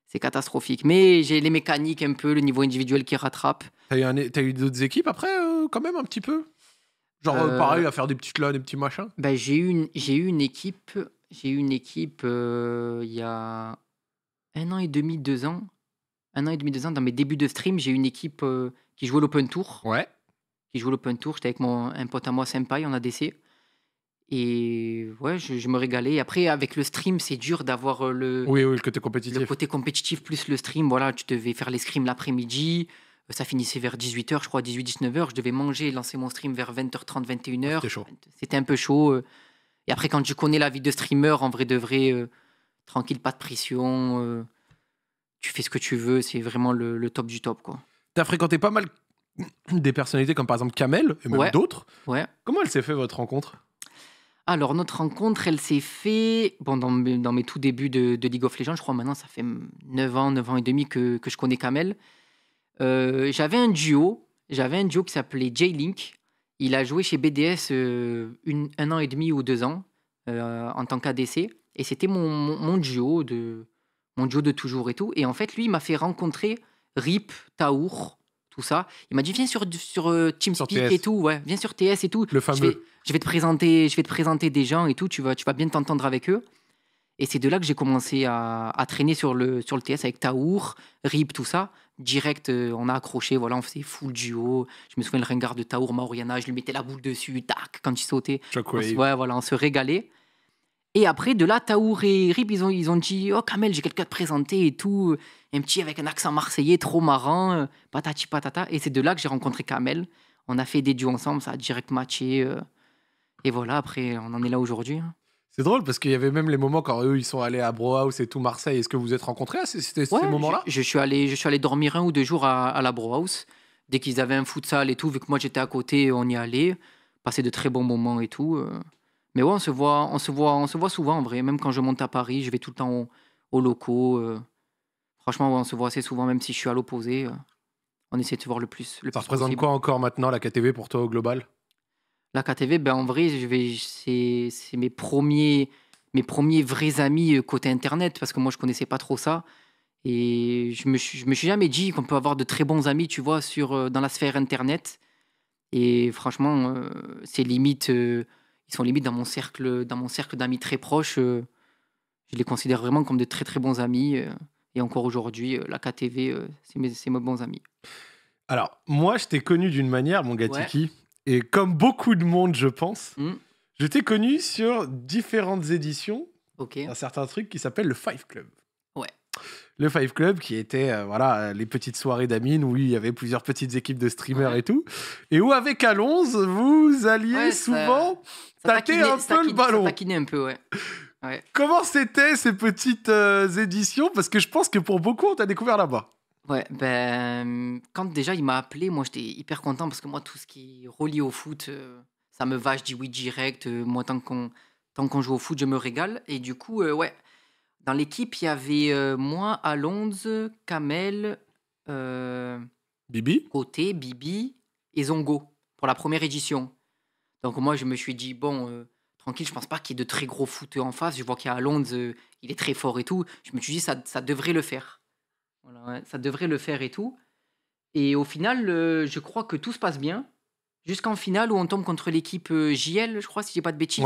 C'est catastrophique. Mais j'ai les mécaniques un peu, le niveau individuel qui rattrape. T'as eu, as eu d'autres équipes après, euh, quand même, un petit peu Genre, euh, pareil, à faire des petites là, des petits machins ben, J'ai eu une, une équipe, j'ai eu une équipe il y a un an et demi, deux ans, un an et demi, deux ans, dans mes débuts de stream, j'ai une équipe euh, qui jouait l'Open Tour. Ouais. Qui jouait l'Open Tour. J'étais avec mon, un pote à moi, Senpai, en ADC. Et ouais, je, me régalais. Après, avec le stream, c'est dur d'avoir euh, le, oui, oui, le côté compétitif. Le côté compétitif plus le stream. Voilà, tu devais faire les scrims l'après-midi. Euh, ça finissait vers 18h, je crois, 18-19h. Je devais manger et lancer mon stream vers 20h30, 21h. Ah, c'était chaud. C'était un peu chaud. Et après, quand je connais la vie de streamer, en vrai de vrai tranquille, pas de pression. Euh, tu fais ce que tu veux. C'est vraiment le, top du top, quoi. as fréquenté pas mal des personnalités comme par exemple Kamel et même d'autres. Ouais. Comment elle s'est fait votre rencontre alors, notre rencontre, elle s'est faite bon, dans, mes tout débuts de, League of Legends. Je crois maintenant, ça fait 9 ans, 9 ans et demi que, je connais Kamel. Euh, j'avais un duo, j'avais un duo qui s'appelait J-Link. Il a joué chez BDS euh, un an et demi ou deux ans en tant qu'ADC. Et c'était mon, mon, duo de mon duo de toujours et tout. Et en fait, lui, il m'a fait rencontrer Rip, Taour, tout ça. Il m'a dit viens sur sur euh, TeamSpeak et tout, ouais, viens sur TS et tout. Le fameux. Je vais, te présenter, je vais te présenter des gens et tout. Tu vas tu vas bien t'entendre avec eux. Et c'est de là que j'ai commencé à, traîner sur le sur le TS avec Taour, Rip, tout ça. Direct, euh, on a accroché, voilà, on faisait full duo. Je me souviens le ringard de Taour, Mauriana je lui mettais la boule dessus, tac, quand il sautait. ouais, voilà, on se régalait. Et après, de là, Taour et Rip, ils ont, ils ont dit Oh, Kamel, j'ai quelqu'un à te présenter et tout. Un petit avec un accent marseillais trop marrant, euh, patati patata. Et c'est de là que j'ai rencontré Kamel. On a fait des duos ensemble, ça a direct matché. Euh. et voilà, après, on en est là aujourd'hui. Hein. C'est drôle parce qu'il y avait même les moments quand eux ils sont allés à Brohaus et tout Marseille. Est-ce que vous, êtes rencontrés à ces, moments-là je, suis allé, je suis allé dormir un ou deux jours à, à la Brohaus. Dès qu'ils avaient un futsal et tout, vu que moi j'étais à côté, on y allait. Passer de très bons moments et tout. Euh. Mais ouais, on se voit, on se voit, on se voit souvent en vrai. Même quand je monte à Paris, je vais tout le temps aux, locaux. Euh. franchement, on se voit assez souvent, même si je suis à l'opposé. Euh. on essaie de se voir le plus. Le ça représente quoi encore maintenant la KTV pour toi au global La KTV, ben en vrai, je vais, c'est, mes premiers, mes premiers vrais amis euh, côté internet parce que moi je connaissais pas trop ça. Et je me, me suis jamais dit qu'on peut avoir de très bons amis, tu vois, sur, dans la sphère internet. Et franchement, c'est limite ils sont limite dans mon cercle, dans mon cercle d'amis très proches. Euh, je les considère vraiment comme de très très bons amis. Euh, et encore aujourd'hui, euh, la KTV, c'est mes, mes, bons amis. Alors, moi, je t'ai connu d'une manière, mon Gatiki. Et comme beaucoup de monde, je pense, hmm. je t'ai connu sur différentes éditions Un un certain truc qui s'appelle le Five Club. Ouais. Le Five Club, qui était voilà les petites soirées d'Amine où il y avait plusieurs petites équipes de streamers et tout, et où avec Alonze, vous alliez souvent Tâter un peu le ballon. un peu, ouais. Comment c'était ces petites euh, éditions Parce que je pense que pour beaucoup, on t'a découvert là-bas. Ouais, ben, quand déjà il m'a appelé, moi j'étais hyper content parce que moi, tout ce qui est relié au foot, euh, ça me va, je dis oui direct. Euh, moi, tant qu'on qu'on joue au foot, je me régale. Et du coup, ouais, dans l'équipe, il y avait moi, Alonso, Kamel, Bibi. Côté, Bibi et Zongo pour la première édition. Donc moi, je me suis dit, bon, euh, tranquille, je pense pas qu'il y ait de très gros foot en face. Je vois qu'il y a Alonso, euh, il est très fort et tout. Je me suis dit, ça, ça devrait le faire. ça devrait le faire et tout. Et au final, euh, je crois que tout se passe bien. Jusqu'en finale où on tombe contre l'équipe JL, je crois, si j'ai pas de bêtises.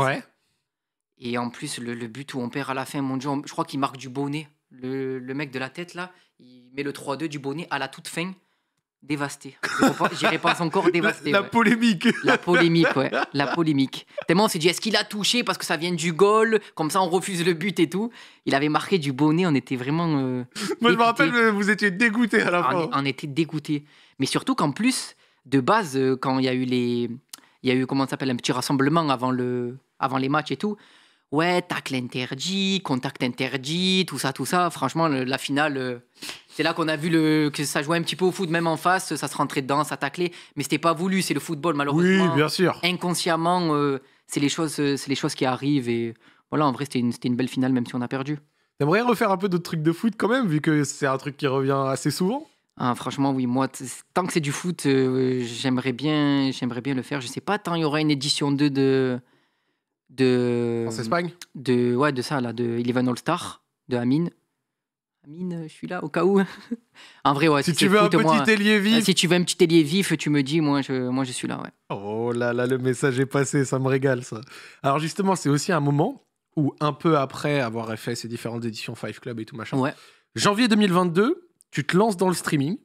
Et en plus, le, but où on perd à la fin, mon Dieu, je crois qu'il marque du bonnet. Le, le, mec de la tête, là, il met le 3-2 du bonnet à la toute fin. Dévasté. J'irai pas encore dévasté. La, polémique. La polémique, ouais. La polémique. Tellement on s'est dit, est-ce qu'il a touché parce que ça vient du goal Comme ça, on refuse le but et tout. Il avait marqué du bonnet, on était vraiment. Euh, Moi, je me rappelle, euh, vous étiez dégoûté à la fin. On était dégoûté. Mais surtout qu'en plus, de base, euh, quand il y a eu les. Il y a eu, comment ça s'appelle, un petit rassemblement avant, le, avant les matchs et tout. Ouais, tacle interdit, contact interdit, tout ça, tout ça. Franchement, la finale. C'est là qu'on a vu le, que ça jouait un petit peu au foot, même en face, ça se rentrait dedans, ça taclait. Mais c'était pas voulu, c'est le football, malheureusement. Oui, bien sûr. Inconsciemment, euh, c'est les, choses, euh, c'est les choses qui arrivent. Et voilà, en vrai, c'était une, une belle finale, même si on a perdu. T'aimerais refaire un peu d'autres trucs de foot quand même, vu que c'est un truc qui revient assez souvent ah, franchement, oui, moi, tant que c'est du foot, euh, j'aimerais bien, j'aimerais bien le faire. Je sais pas, tant il y aura une édition 2 de. de. France Espagne De. Ouais, de ça, là, de Eleven All-Star, de Amine mine, je suis là au cas où. Un vrai, ouais. Euh, si, tu veux un petit vif. Si tu vif, tu me dis, moi je, suis là, Oh là là, le message est passé, ça me régale, ça. Alors justement, c'est aussi un moment où, un peu après avoir fait ces différentes éditions Five Club et tout machin, janvier 2022, tu te lances dans le streaming.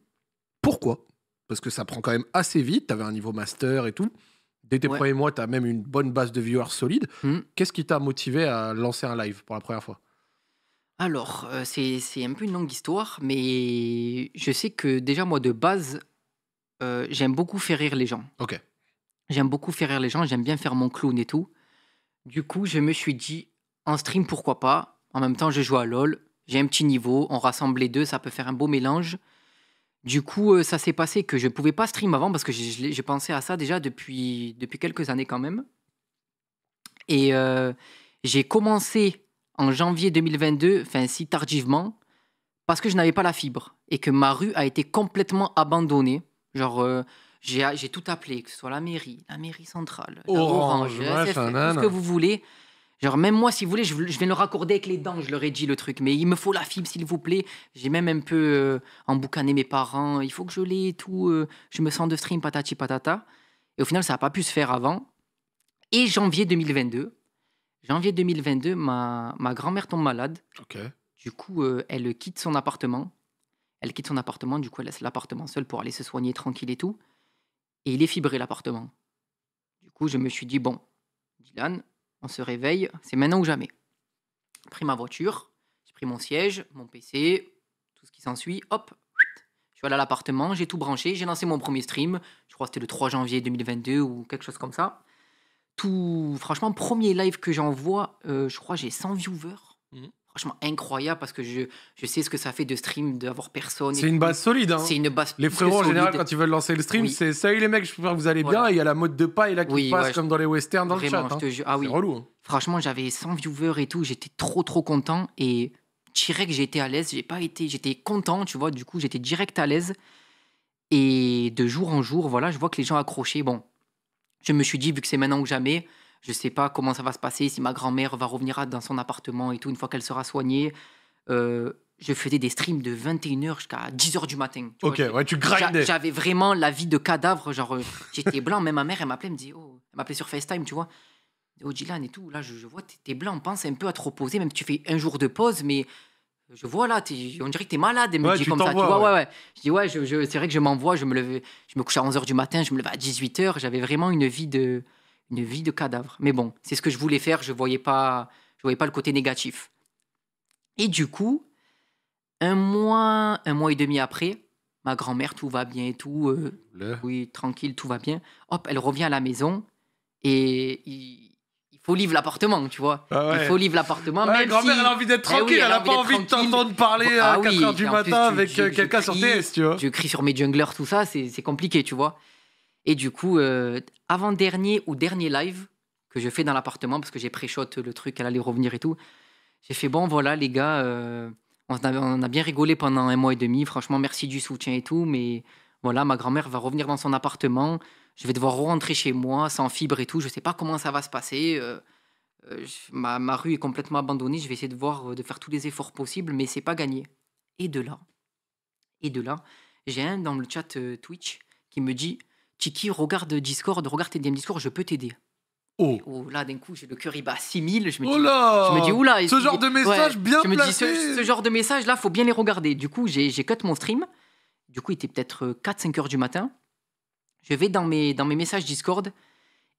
Pourquoi Parce que ça prend quand même assez vite, tu avais un niveau master et tout. Dès tes premiers mois, tu as même une bonne base de viewers solide. Hmm. Qu'est-ce qui t'a motivé à lancer un live pour la première fois alors, euh, c'est, un peu une longue histoire, mais je sais que déjà, moi, de base, euh, j'aime beaucoup faire rire les gens. Ok. J'aime beaucoup faire rire les gens, j'aime bien faire mon clown et tout. Du coup, je me suis dit, en stream, pourquoi pas En même temps, je joue à LoL, j'ai un petit niveau, on rassemble les deux, ça peut faire un beau mélange. Du coup, euh, ça s'est passé que je ne pouvais pas stream avant parce que j'ai, pensé à ça déjà depuis, depuis quelques années quand même. Et j'ai commencé en janvier 2022, enfin si tardivement, parce que je n'avais pas la fibre et que ma rue a été complètement abandonnée. Genre, euh, j'ai tout appelé, que ce soit la mairie, la mairie centrale, Orange, tout ce que vous voulez. Genre, même moi, si vous voulez, je, vais le raccorder avec les dents, je leur ai dit le truc, mais il me faut la fibre, s'il vous plaît. J'ai même un peu euh, emboucané mes parents, il faut que je l'ai et tout, euh, je me sens de stream, patati patata. Et au final, ça n'a pas pu se faire avant. Et janvier 2022, Janvier 2022, ma, grand-mère tombe malade. Du coup, euh, elle quitte son appartement. Elle quitte son appartement, du coup, elle laisse l'appartement seul pour aller se soigner tranquille et tout. Et il est fibré, l'appartement. Du coup, je me suis dit, bon, Dylan, on se réveille, c'est maintenant ou jamais. J'ai pris ma voiture, j'ai pris mon siège, mon PC, tout ce qui s'ensuit, hop, je suis allé à l'appartement, j'ai tout branché, j'ai lancé mon premier stream, je crois que c'était le 3 janvier 2022 ou quelque chose comme ça tout, franchement, premier live que j'envoie, euh, je crois j'ai 100 viewers. Mhm. Franchement, incroyable parce que je, sais ce que ça fait de stream, d'avoir personne. C'est une base solide. Hein. C'est une base. Les frérots, en général, quand ils veulent lancer le stream, c'est Salut les mecs, j'espère que vous allez bien. il y a la mode de paille là qui passe comme dans les westerns dans le chat. Hein. Ah, oui. relou. Hein. Franchement, j'avais 100 viewers et tout. J'étais trop, trop content. Et que j'étais à l'aise. J'ai pas été. J'étais content, tu vois. Du coup, j'étais direct à l'aise. Et de jour en jour, voilà, je vois que les gens accrochaient. Bon, je me suis dit, vu que c'est maintenant ou jamais, je ne sais pas comment ça va se passer, si ma grand-mère va revenir dans son appartement et tout, une fois qu'elle sera soignée. Euh, je faisais des streams de 21h jusqu'à 10h du matin. ok, ouais, tu grindais. J'avais vraiment la vie de cadavre, genre, euh, j'étais blanc, même ma mère, elle m'appelait, elle me dit, oh, elle m'appelait sur FaceTime, tu vois. Oh, Dylan et tout, là, je, je vois, t'es blanc, pense un peu à te reposer, même si tu fais un jour de pause, mais je vois là, on dirait que es malade. Et me ouais, tu comme ça. Tu vois, ouais. ouais, Je dis, ouais, c'est vrai que je m'envoie, je me levais, je me couche à 11h du matin, je me lève à 18h. J'avais vraiment une vie de, une vie de cadavre. Mais bon, c'est ce que je voulais faire. Je voyais pas, je voyais pas le côté négatif. Et du coup, un mois, un mois et demi après, ma grand-mère, tout va bien et tout. Euh, oui, tranquille, tout va bien. Hop, elle revient à la maison et faut livrer l'appartement, tu vois. Ah Il faut livrer l'appartement. Ma grand-mère, elle a envie d'être eh tranquille, elle, n'a pas envie de t'entendre parler bah à 4h du matin avec euh, quelqu'un sur TS, tu vois. Je crie sur mes junglers, tout ça, c'est compliqué, tu vois. Et du coup, euh, avant-dernier ou dernier live que je fais dans l'appartement, parce que j'ai pré-shot le truc, elle allait revenir et tout, j'ai fait bon, voilà, les gars, euh, on, on a bien rigolé pendant un mois et demi, franchement, merci du soutien et tout, mais voilà, ma grand-mère va revenir dans son appartement je vais devoir rentrer chez moi sans fibre et tout, je ne sais pas comment ça va se passer. Euh, euh, ma, rue est complètement abandonnée, je vais essayer de voir, euh, de faire tous les efforts possibles, mais c'est pas gagné. Et de là, et de là, j'ai un dans le chat Twitch qui me dit Tiki, regarde Discord, regarde tes DM Discord, je peux t'aider. Oh. oh. là, d'un coup, j'ai le cœur, il bat 6000. Je me oh dis, oh là je me dis oula. Ce genre de message bien ce, genre de message là, faut bien les regarder. Du coup, j'ai cut mon stream. Du coup, il était peut-être 4-5 heures du matin. Je vais dans mes, dans mes messages Discord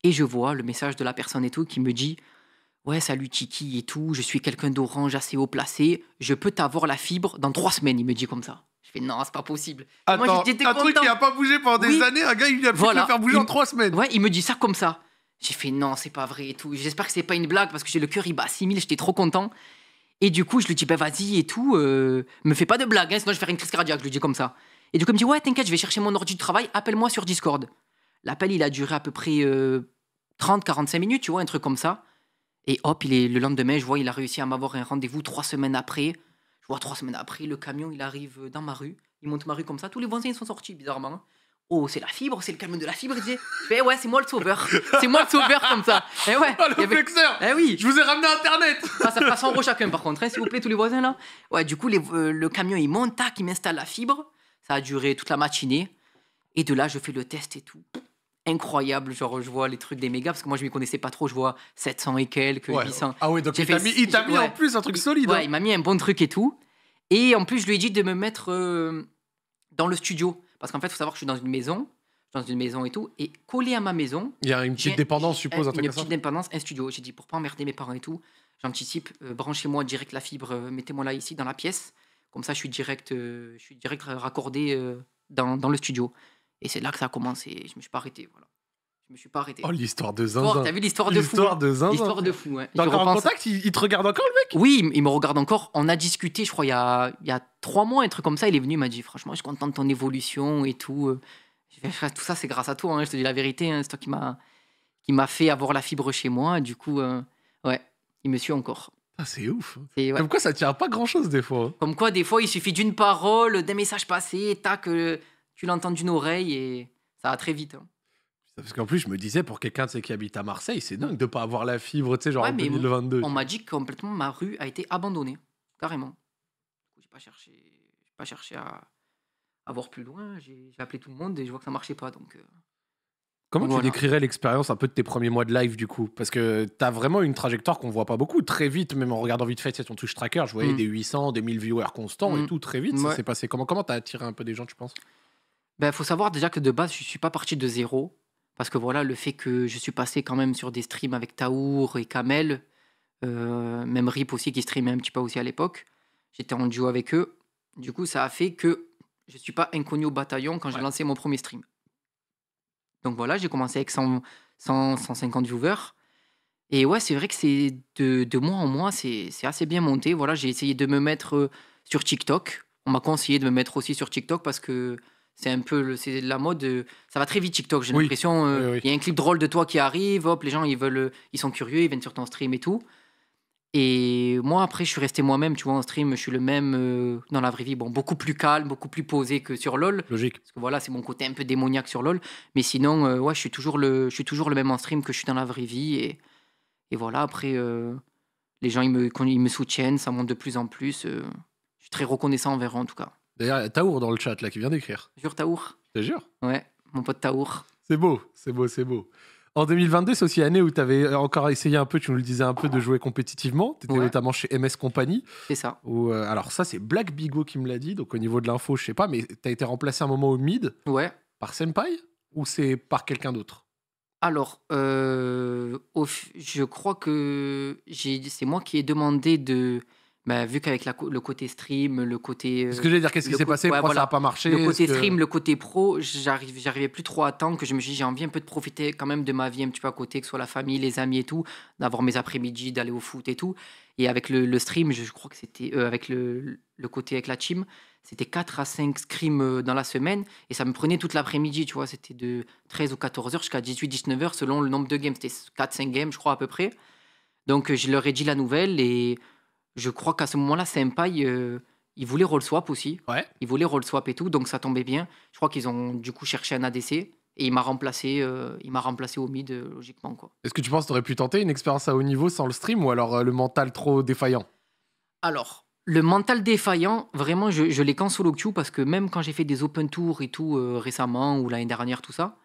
et je vois le message de la personne et tout qui me dit Ouais, salut Tiki et tout, je suis quelqu'un d'orange assez haut placé, je peux t'avoir la fibre dans trois semaines, il me dit comme ça. Je fais non, c'est pas possible. Attends, un truc qui a pas bougé pendant des années, un gars il a pu faire bouger en trois semaines. Ouais, il me dit ça comme ça. J'ai fait non, c'est pas vrai et tout. J'espère que c'est pas une blague parce que j'ai le cœur il bat 6000, j'étais trop content. Et du coup, je lui dis bah vas-y et tout, euh, me fais pas de blague, hein, sinon je vais faire une crise cardiaque, je lui dis comme ça. Et du coup, il me dit Ouais, t'inquiète, je vais chercher mon ordi de travail, appelle-moi sur Discord. L'appel, il a duré à peu près 30-45 euh, minutes, tu vois, un truc comme ça. Et hop, il est, le lendemain, je vois, il a réussi à m'avoir un rendez-vous trois semaines après. Je vois, trois semaines après, le camion, il arrive dans ma rue. Il monte ma rue comme ça. Tous les voisins, ils sont sortis, bizarrement. Hein. Oh, c'est la fibre, c'est le camion de la fibre. Il disait, eh ouais, c'est moi le sauveur. C'est moi le sauveur comme ça. Eh ouais. Ah, le flexeur. Eh oui. Je vous ai ramené Internet. Ah, ça passe en euros chacun, par contre. Hein, s'il vous plaît, tous les voisins, là. Ouais, du coup, euh, le camion, il monte, tac, il m'installe la fibre. Ça a duré toute la matinée. Et de là, je fais le test et tout. Incroyable, genre je vois les trucs des mégas, parce que moi je m'y connaissais pas trop, je vois 700 et quelques, 800. Ah oui, donc il t'a mis, il mis en plus un truc solide. Ouais, hein. il m'a mis un bon truc et tout. Et en plus, je lui ai dit de me mettre euh, dans le studio, parce qu'en fait, il faut savoir que je suis dans une maison, dans une maison et tout, et collé à ma maison. Il y a une petite dépendance, suppose, un, un Une petite dépendance, un studio. J'ai dit pour pas emmerder mes parents et tout, j'anticipe, euh, branchez-moi direct la fibre, euh, mettez-moi là ici dans la pièce. Comme ça, je suis direct, euh, je suis direct raccordé euh, dans, le studio. Et c'est là que ça a commencé. Je ne me suis pas arrêté. Voilà. Je me suis pas arrêté. Oh, l'histoire de Zinzin. T'as vu l'histoire de fou L'histoire de hein. Zinzin. L'histoire de fou. Hein. T'es encore en contact il, te regarde encore, le mec Oui, il me regarde encore. On a discuté, je crois, il y a, trois mois, un truc comme ça. Il est venu, il m'a dit Franchement, je suis content de ton évolution et tout. Euh. Tout ça, c'est grâce à toi, hein. je te dis la vérité. Hein. C'est toi qui m'a fait avoir la fibre chez moi. Du coup, ouais, il me suit encore. Ah, c'est ouf. Et pourquoi Comme quoi, ça tient pas grand chose des fois. Hein. Comme quoi, des fois, il suffit d'une parole, d'un message passé, tac, que euh, tu l'entends d'une oreille et ça va très vite. Hein. Parce qu'en plus, je me disais, pour quelqu'un de ceux qui habite à Marseille, c'est dingue de pas avoir la fibre, tu sais, genre en 2022. On m'a dit que complètement ma rue a été abandonnée, carrément. Du coup, j'ai pas cherché, j'ai pas cherché à, avoir voir plus loin. J'ai appelé tout le monde et je vois que ça marchait pas, donc euh, Comment tu décrirais l'expérience un peu de tes premiers mois de live du coup Parce que tu as vraiment une trajectoire qu'on voit pas beaucoup, très vite, même en regardant vite fait ton touche tracker, je voyais mm. des 800, des 1000 viewers constants et mm. tout, très vite. Ça s'est passé comment Comment tu as attiré un peu des gens, tu penses Ben faut savoir déjà que de base, je suis pas parti de zéro. Parce que voilà, le fait que je suis passé quand même sur des streams avec Taour et Kamel, euh, même Rip aussi qui streamait un petit peu aussi à l'époque, j'étais en duo avec eux. Du coup, ça a fait que je suis pas inconnu au bataillon quand j'ai lancé mon premier stream. Donc voilà, j'ai commencé avec 100, 150 viewers. Et ouais, c'est vrai que c'est de, mois en mois, c'est assez bien monté. Voilà, j'ai essayé de me mettre euh, sur TikTok. On m'a conseillé de me mettre aussi sur TikTok parce que c'est un peu c'est la mode. Euh, ça va très vite TikTok. J'ai l'impression euh, il y a un clip drôle de toi qui arrive. Hop, les gens ils veulent, ils sont curieux, ils viennent sur ton stream et tout. Et moi, après, je suis resté moi-même, tu vois, en stream, je suis le même euh, dans la vraie vie. Bon, beaucoup plus calme, beaucoup plus posé que sur LoL. Logique. Parce que voilà, c'est mon côté un peu démoniaque sur LoL. Mais sinon, euh, ouais, je suis, toujours le, je suis toujours le même en stream que je suis dans la vraie vie. Et, et voilà, après, euh, les gens, ils me, ils me soutiennent, ça monte de plus en plus. je suis très reconnaissant envers eux, en tout cas. D'ailleurs, Taour dans le chat, là, qui vient d'écrire. Jure, Taour. t'es jure Ouais, mon pote Taour. C'est beau, c'est beau, c'est beau. En 2022, c'est aussi l'année où tu avais euh, encore essayé un peu, tu nous le disais un peu, de jouer compétitivement. Tu étais notamment chez MS Company. C'est ça. Euh, alors, ça, c'est Black Bigot qui me l'a dit. Donc, au niveau de l'info, je sais pas, mais tu as été remplacé un moment au mid. Ouais. Par Senpai Ou c'est par quelqu'un d'autre alors, euh, je crois que c'est moi qui ai demandé de, bah, vu qu'avec le côté stream, le côté. Euh, ce que veux dire, qu'est-ce qui s'est passé Pourquoi ça n'a pas marché Le côté stream, le côté pro, j'arrivais plus trop à temps que je me suis dit, j'ai envie un peu de profiter quand même de ma vie un petit peu à côté, que ce soit la famille, les amis et tout, d'avoir mes après-midi, d'aller au foot et tout. Et avec le, stream, je, crois que c'était. Euh, avec le, le, côté avec la team, c'était 4 à 5 scrims euh, dans la semaine et ça me prenait toute l'après-midi, tu vois. C'était de 13 ou 14 heures jusqu'à 18, 19 heures selon le nombre de games. C'était 4-5 games, je crois, à peu près. Donc je leur ai dit la nouvelle et je crois qu'à ce moment-là, Senpai, euh, il voulait roll swap aussi. Ouais. Il voulait roll swap et tout, donc ça tombait bien. Je crois qu'ils ont du coup cherché un ADC et il m'a remplacé, euh, il m'a remplacé au mid euh, logiquement Est-ce que tu penses que tu aurais pu tenter une expérience à haut niveau sans le stream ou alors le mental trop défaillant Alors, le mental défaillant, vraiment, je, je l'ai qu'en solo queue parce que même quand j'ai fait des open tours et tout récemment ou l'année dernière, tout ça,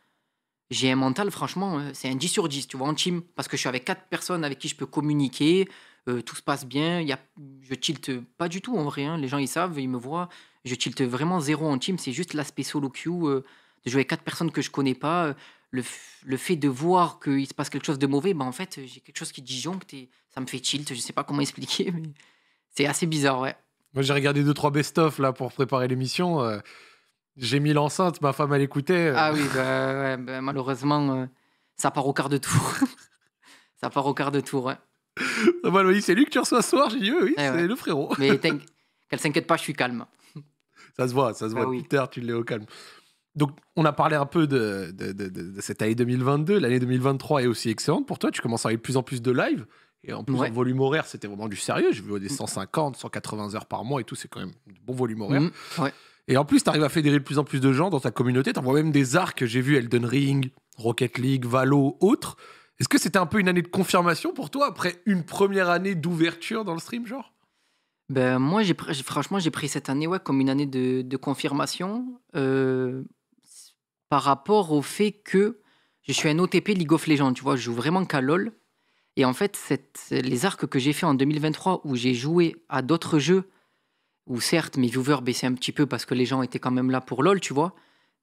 j'ai un mental, franchement, euh, c'est un 10 sur 10, tu vois, en team, parce que je suis avec quatre personnes avec qui je peux communiquer, euh, tout se passe bien, y a, je tilte pas du tout en vrai, hein. les gens ils savent, ils me voient, je tilte vraiment zéro en team, c'est juste l'aspect solo queue, euh, de jouer avec quatre personnes que je connais pas, le, fait de voir qu'il se passe quelque chose de mauvais, ben, en fait, j'ai quelque chose qui disjoncte et ça me fait tilt, je sais pas comment expliquer, mais c'est assez bizarre, ouais. Moi j'ai regardé deux trois best-of là pour préparer l'émission. J'ai mis l'enceinte, ma femme, elle écoutait. Ah oui, bah, bah, malheureusement, euh, ça part au quart de tour. ça part au quart de tour, ouais. Ah, bah, c'est lui que tu reçois ce soir. J'ai dit, oui, eh c'est le frérot. Mais t'inquiète, qu'elle s'inquiète pas, je suis calme. Ça se voit, ça se ah voit. Twitter, oui. tu l'es au calme. Donc, on a parlé un peu de, de, cette année 2022. L'année 2023 est aussi excellente pour toi. Tu commences à avoir de plus en plus de live. Et en plus, en volume horaire, c'était vraiment du sérieux. J'ai vu des 150, mm. 180 heures par mois et tout. C'est quand même un bon volume horaire. Mm. Et en plus, tu arrives à fédérer de plus en plus de gens dans ta communauté. Tu envoies même des arcs. J'ai vu Elden Ring, Rocket League, Valo, autres. Est-ce que c'était un peu une année de confirmation pour toi après une première année d'ouverture dans le stream, genre ben, moi, franchement, j'ai pris cette année ouais, comme une année de, confirmation euh, par rapport au fait que je suis un OTP League of Legends, tu vois, je joue vraiment qu'à LoL. Et en fait, les arcs que j'ai fait en 2023 où j'ai joué à d'autres jeux où certes mes viewers baissaient un petit peu parce que les gens étaient quand même là pour LOL, tu vois,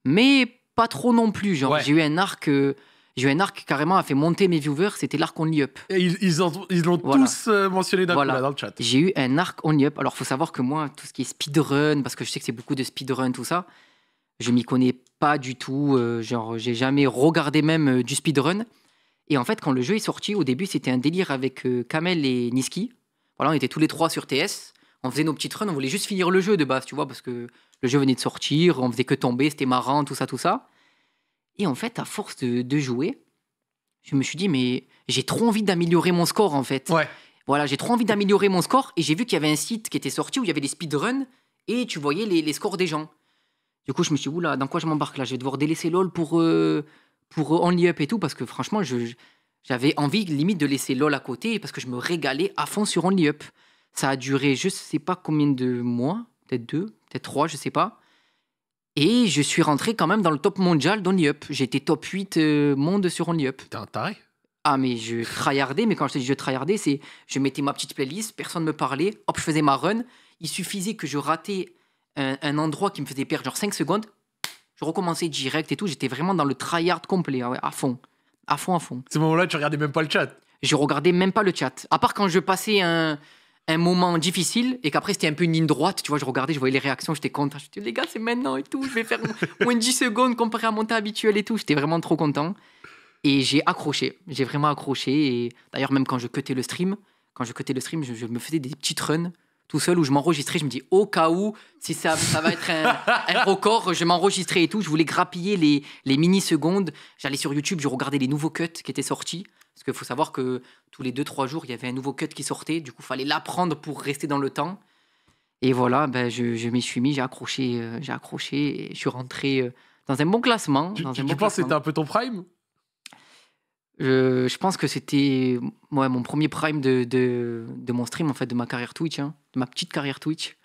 mais pas trop non plus. Genre, j'ai eu un arc. Euh, j'ai eu un arc carrément a fait monter mes viewers, c'était l'arc Only Up. ils, ont, ils l'ont tous euh, mentionné d'un dans le chat. J'ai eu un arc on Up. Alors faut savoir que moi, tout ce qui est speedrun, parce que je sais que c'est beaucoup de speedrun, tout ça, je m'y connais pas du tout. Euh, genre, j'ai jamais regardé même du speedrun. Et en fait, quand le jeu est sorti, au début, c'était un délire avec Kamel et Niski. Voilà, on était tous les trois sur TS on faisait nos petites runs, on voulait juste finir le jeu de base, tu vois, parce que le jeu venait de sortir, on faisait que tomber, c'était marrant, tout ça, tout ça. Et en fait, à force de, jouer, je me suis dit, mais j'ai trop envie d'améliorer mon score, en fait. Ouais. Voilà, j'ai trop envie d'améliorer mon score, et j'ai vu qu'il y avait un site qui était sorti où il y avait des speedruns, et tu voyais les, scores des gens. Du coup, je me suis dit, oula, dans quoi je m'embarque là Je vais devoir délaisser LOL pour, euh, pour euh, Only Up et tout, parce que franchement, j'avais envie limite de laisser LOL à côté, parce que je me régalais à fond sur Only Up. Ça a duré je ne sais pas combien de mois, peut-être deux, peut-être trois, je ne sais pas. Et je suis rentré quand même dans le top mondial d'Only Up. J'étais top 8 euh, monde sur Only Up. T'es un taré Ah, mais je tryhardais, mais quand je te dis je tryhardais, c'est je mettais ma petite playlist, personne ne me parlait, hop, je faisais ma run. Il suffisait que je ratais un, endroit qui me faisait perdre genre 5 secondes. Je recommençais direct et tout. J'étais vraiment dans le tryhard complet, ah à fond. À fond, à fond. À ce moment-là, tu regardais même pas le chat Je regardais même pas le chat. À part quand je passais un un moment difficile et qu'après c'était un peu une ligne droite. Tu vois, je regardais, je voyais les réactions, j'étais content. Je les gars, c'est maintenant et tout. Je vais faire moins de 10 secondes comparé à mon temps habituel et tout. J'étais vraiment trop content. Et j'ai accroché. J'ai vraiment accroché. Et d'ailleurs, même quand je cutais le stream, quand je cutais le stream, je, me faisais des petites runs tout seul où je m'enregistrais. Je me dis, au cas où, si ça, va être un, record, je m'enregistrais et tout. Je voulais grappiller les, les mini-secondes. J'allais sur YouTube, je regardais les nouveaux cuts qui étaient sortis qu'il faut savoir que tous les 2-3 jours, il y avait un nouveau cut qui sortait. Du coup, il fallait l'apprendre pour rester dans le temps. Et voilà, ben, je, m'y suis mis, j'ai accroché, euh, j'ai accroché et je suis rentré euh, dans un bon classement. Tu, penses que c'était un peu ton prime je, pense que c'était mon premier prime de, mon stream, en fait, de ma carrière Twitch, hein, de ma petite carrière Twitch.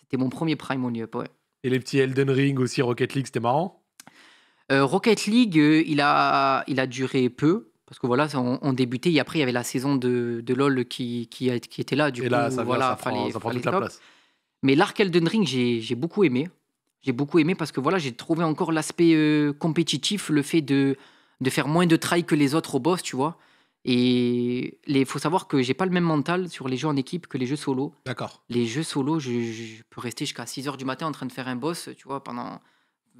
C'était mon premier prime on up, Et les petits Elden Ring aussi, Rocket League, c'était marrant euh, Rocket League, il, a, il a duré peu parce que voilà, on, débutait. Et après, il y avait la saison de, de LoL qui, qui, qui, était là. Du et là, ça, voilà, prend, toute la place. Mais l'arc Elden Ring, j'ai beaucoup aimé. J'ai beaucoup aimé parce que voilà, j'ai trouvé encore l'aspect euh, compétitif, le fait de, de faire moins de try que les autres au boss, tu vois. Et il faut savoir que j'ai pas le même mental sur les jeux en équipe que les jeux solo. D'accord. Les jeux solo, je, peux rester jusqu'à 6 heures du matin en train de faire un boss, tu vois, pendant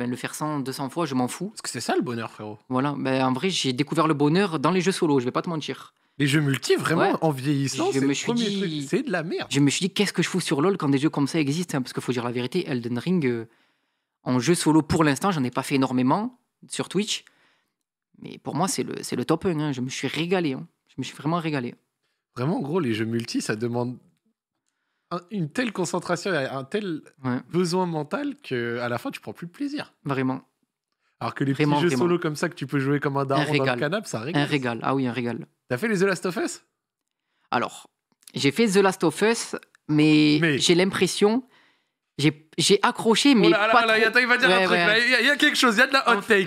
ben, le faire 100, 200 fois, je m'en fous. Parce que c'est ça le bonheur, frérot. Voilà, ben, en vrai, j'ai découvert le bonheur dans les jeux solo, je vais pas te mentir. Les jeux multi, vraiment, en vieillissant, c'est dit... c'est de la merde. Je me suis dit, qu'est-ce que je fous sur LoL quand des jeux comme ça existent hein, Parce qu'il faut dire la vérité, Elden Ring, euh, en jeu solo pour l'instant, j'en ai pas fait énormément sur Twitch. Mais pour moi, c'est le, le top 1. Hein. Je me suis régalé. Hein. Je me suis vraiment régalé. Vraiment, gros, les jeux multi, ça demande une telle concentration et un tel besoin mental que à la fin tu prends plus de plaisir. Vraiment. Alors que les petits jeux solo comme ça que tu peux jouer comme un daron dans le canap, ça régale. Un régal. Ah oui, un régal. T'as fait les The Last of Us Alors, j'ai fait The Last of Us, mais, j'ai l'impression j'ai accroché, oh mais. pas il va dire un truc. Il y, a quelque chose, il y a de la hot take.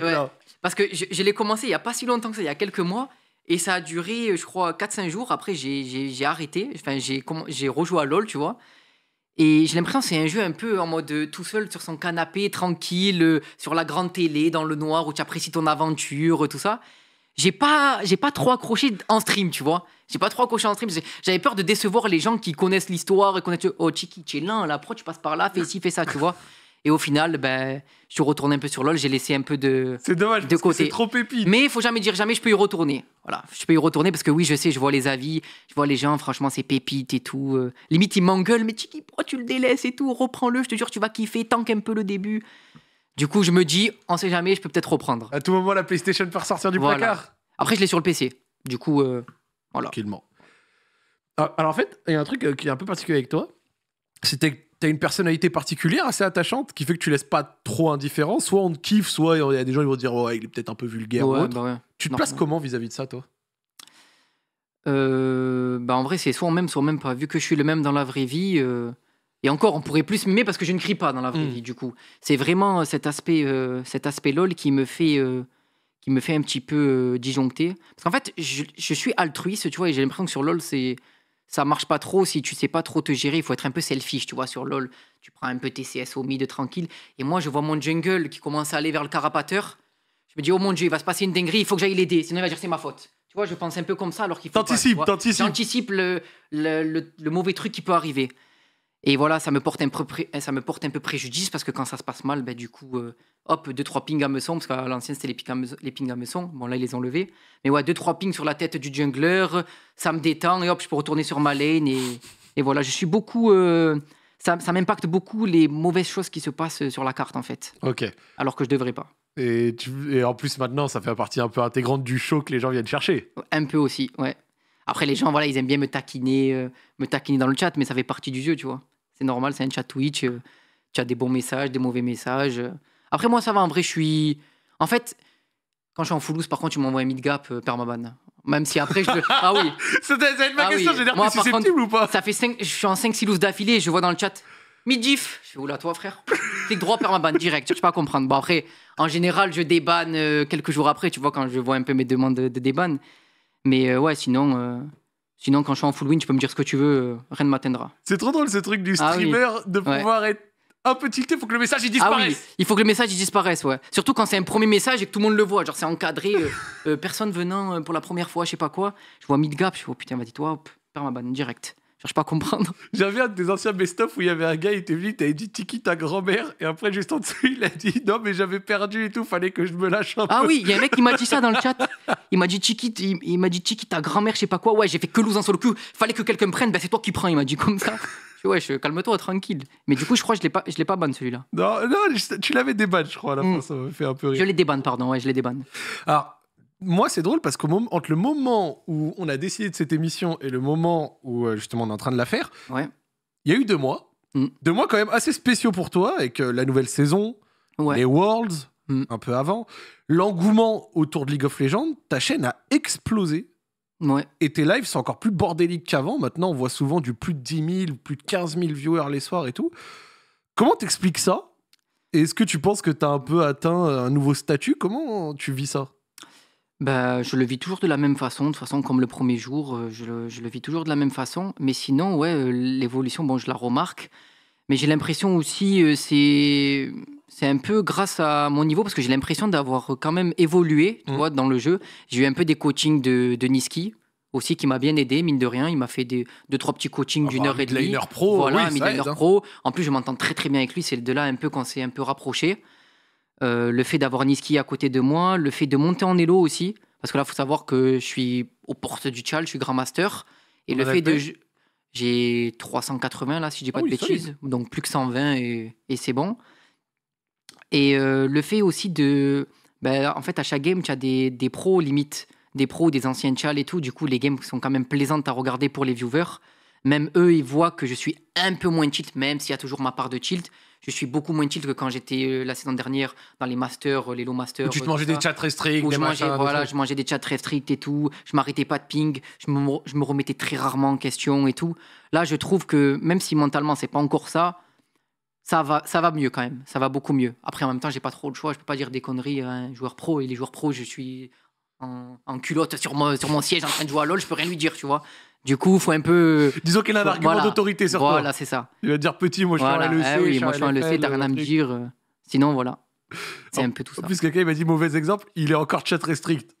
Parce que je, je l'ai commencé il y a pas si longtemps que ça, il y a quelques mois. Et ça a duré, je crois, 4-5 jours. Après, j'ai arrêté. j'ai rejoué à LoL, tu vois. Et j'ai l'impression que c'est un jeu un peu en mode euh, tout seul sur son canapé, tranquille, euh, sur la grande télé, dans le noir, où tu apprécies ton aventure, tout ça. J'ai pas, j'ai pas trop accroché en stream, tu vois. J'ai pas trop accroché en stream. J'avais peur de décevoir les gens qui connaissent l'histoire et connaissent. Oh, Chiki, tu es là, pro, tu passes par là, fais ci, fais ça, tu vois. Et au final, ben, je suis retourné un peu sur LoL, j'ai laissé un peu de, dommage, de côté. C'est trop pépite. Mais il faut jamais dire jamais, je peux y retourner. Voilà, je peux y retourner parce que oui, je sais, je vois les avis, je vois les gens, franchement, c'est pépite et tout. Euh. limite, ils m'engueulent, mais tu tu le délaisses et tout, reprends-le, je te jure, tu vas kiffer, tant qu'un peu le début. Du coup, je me dis, on sait jamais, je peux peut-être reprendre. À tout moment, la PlayStation peut ressortir du placard. Après, je l'ai sur le PC. Du coup, euh, voilà. Tranquillement. Ah, alors, en fait, il y a un truc euh, qui est un peu particulier avec toi. C'était que une personnalité particulière assez attachante qui fait que tu laisses pas trop indifférent. Soit on te kiffe, soit il y a des gens qui vont dire ouais, il est peut-être un peu vulgaire ou autre. Bah tu te places comment vis-à-vis de ça, toi euh, bah en vrai, c'est soit on m'aime, soit on m'aime pas. Vu que je suis le même dans la vraie vie, euh, et encore, on pourrait plus m'aimer parce que je ne crie pas dans la vraie hmm. vie. Du coup, c'est vraiment euh, cet aspect, cet aspect lol qui me fait, qui me fait un petit peu disjoncter. Parce qu'en fait, je, je, suis altruiste, tu vois, et j'ai l'impression que sur lol, c'est ça marche pas trop si tu sais pas trop te gérer. Il faut être un peu selfish, tu vois, sur LoL. Tu prends un peu tes CS au mid tranquille. Et moi, je vois mon jungle qui commence à aller vers le carapateur. Je me dis, oh mon dieu, il va se passer une dinguerie, il faut que j'aille l'aider. Sinon, il va dire, c'est ma faute. Tu vois, je pense un peu comme ça alors qu'il faut. anticiper, J'anticipe le mauvais truc qui peut arriver. Et voilà, ça me porte un peu, eh, ça me porte un peu préjudice parce que quand ça se passe mal, ben, du coup, euh, hop, deux, trois pings à meçon, parce qu'à l'ancien, c'était les, pings à meçon. Bon, là, ils les ont levés. Mais ouais, deux, trois pings sur la tête du jungler, ça me détend et hop, je peux retourner sur ma lane. Et, voilà, je suis beaucoup. Euh, ça, m'impacte beaucoup les mauvaises choses qui se passent sur la carte, en fait. Ok. Alors que je devrais pas. Et, tu, et en plus, maintenant, ça fait partie un peu intégrante du show que les gens viennent chercher. Un peu aussi, ouais. Après, les gens, voilà, ils aiment bien me taquiner, euh, me taquiner dans le chat, mais ça fait partie du jeu, tu vois. C'est normal, c'est un chat Twitch. Euh, tu as des bons messages, des mauvais messages. Après, moi, ça va. En vrai, je suis. En fait, quand je suis en loose, par contre, tu m'envoies un mid-gap euh, permaban. Même si après, je. Ah oui. C'est ma ah question, j'ai je susceptible ou pas Ça fait 5 Je suis en 5-6 loose d'affilée je vois dans le chat. Mid-gif. Je fais oula, toi, frère. Clique droit, permaban, direct. Je peux pas comprendre. Bon, après, en général, je débanne euh, quelques jours après, tu vois, quand je vois un peu mes demandes de, débanne. Mais ouais, sinon. Sinon, quand je suis en full win, tu peux me dire ce que tu veux, euh, rien ne m'atteindra. C'est trop drôle ce truc du ah streamer de pouvoir être un peu tilté, faut que le message il ah disparaisse. Il faut que le message il disparaisse, ouais. Surtout quand c'est un premier message et que tout le monde le voit. Genre, c'est encadré, euh, euh, personne venant pour la première fois, je sais pas quoi. Je vois mid-gap, je suis oh putain, vas-y, toi, hop, perds ma banne direct. Cherche pas comprendre. J'avais un des anciens best-of où il y avait un gars, il était venu, il t'avait dit Tiki ta grand-mère, et après juste en dessous, il a dit non, mais j'avais perdu et tout, fallait que je me lâche un Ah oui, il y a un mec qui m'a dit ça dans le chat. Il m'a dit Tiki, il, m'a dit Tiki ta grand-mère, je sais pas quoi, ouais, j'ai fait que loose un sur le cul, fallait que quelqu'un me prenne, ben c'est toi qui prends, il m'a dit comme ça. Ouais, je calme-toi, tranquille. Mais du coup, je crois que je l'ai pas, je l'ai pas ban celui-là. Non, non, tu l'avais débanne, je crois. Là, hmm. ça me fait un peu rire. Je l'ai débanne, pardon. Ouais, je l'ai débane. Alors, ah, moi, c'est drôle parce qu'entre le moment où on a décidé de cette émission et le moment où euh, justement on est en train de la faire, il y a eu deux mois. Mm. Deux mois quand même assez spéciaux pour toi avec euh, la nouvelle saison, les Worlds, mm. un peu avant, l'engouement autour de League of Legends. Ta chaîne a explosé. Et tes lives sont encore plus bordéliques qu'avant. Maintenant, on voit souvent du plus de 10 000, plus de 15 000 viewers les soirs et tout. Comment t'expliques ça Est-ce que tu penses que t'as un peu atteint euh, un nouveau statut Comment tu vis ça bah, je le vis toujours de la même façon, de façon comme le premier jour, euh, je le vis toujours de la même façon. Mais sinon, ouais, euh, l'évolution, bon, je la remarque, mais j'ai l'impression aussi, euh, c'est c'est un peu grâce à mon niveau parce que j'ai l'impression d'avoir, quand même évolué, tu mmh. dans le jeu. J'ai eu un peu des coachings de de Niski aussi qui m'a bien aidé, mine de rien. Il m'a fait deux, trois petits coachings ah d'une bah, heure et demie. la pro, Voilà, oui, un hein. pro. En plus, je m'entends très, très bien avec lui. C'est de là un peu qu'on s'est un peu rapprochés. Euh, le fait d'avoir Niski à côté de moi, le fait de monter en Elo aussi, parce que là, il faut savoir que je suis aux portes du Tchal, je suis grand master, et le fait de... J'ai 380 là, si je dis ah pas de bêtises, donc plus que 120 et, et c'est bon. Et euh, le fait aussi de... Ben, en fait, à chaque game, tu as des, des pros limite, des pros, des anciens Tchal et tout, du coup, les games sont quand même plaisantes à regarder pour les viewers. Même eux, ils voient que je suis un peu moins tilt, même s'il y a toujours ma part de tilt je suis beaucoup moins tilt que quand j'étais euh, la saison dernière dans les masters, euh, les low masters. tu te euh, mangeais des chats très stricts. je mangeais, Voilà, je mangeais des chats très stricts et tout. Je m'arrêtais pas de ping. Je me, remettais très rarement en question et tout. Là, je trouve que même si mentalement, c'est pas encore ça, ça va, ça va mieux quand même. Ça va beaucoup mieux. Après, en même temps, j'ai pas trop le choix. Je peux pas dire des conneries à un joueur pro. Et les joueurs pro, je suis en, culotte sur mon, siège en train de jouer à LoL, je peux rien lui dire, tu vois. Du coup, faut un peu. Disons qu'il a un argument d'autorité sur toi. Voilà, c'est ça. Il va dire petit, moi je suis en LEC. Eh moi je e e t'as rien à me e dire. Euh. Sinon, voilà. C'est un peu tout En plus, quelqu'un m'a dit mauvais exemple, il est encore chat restrict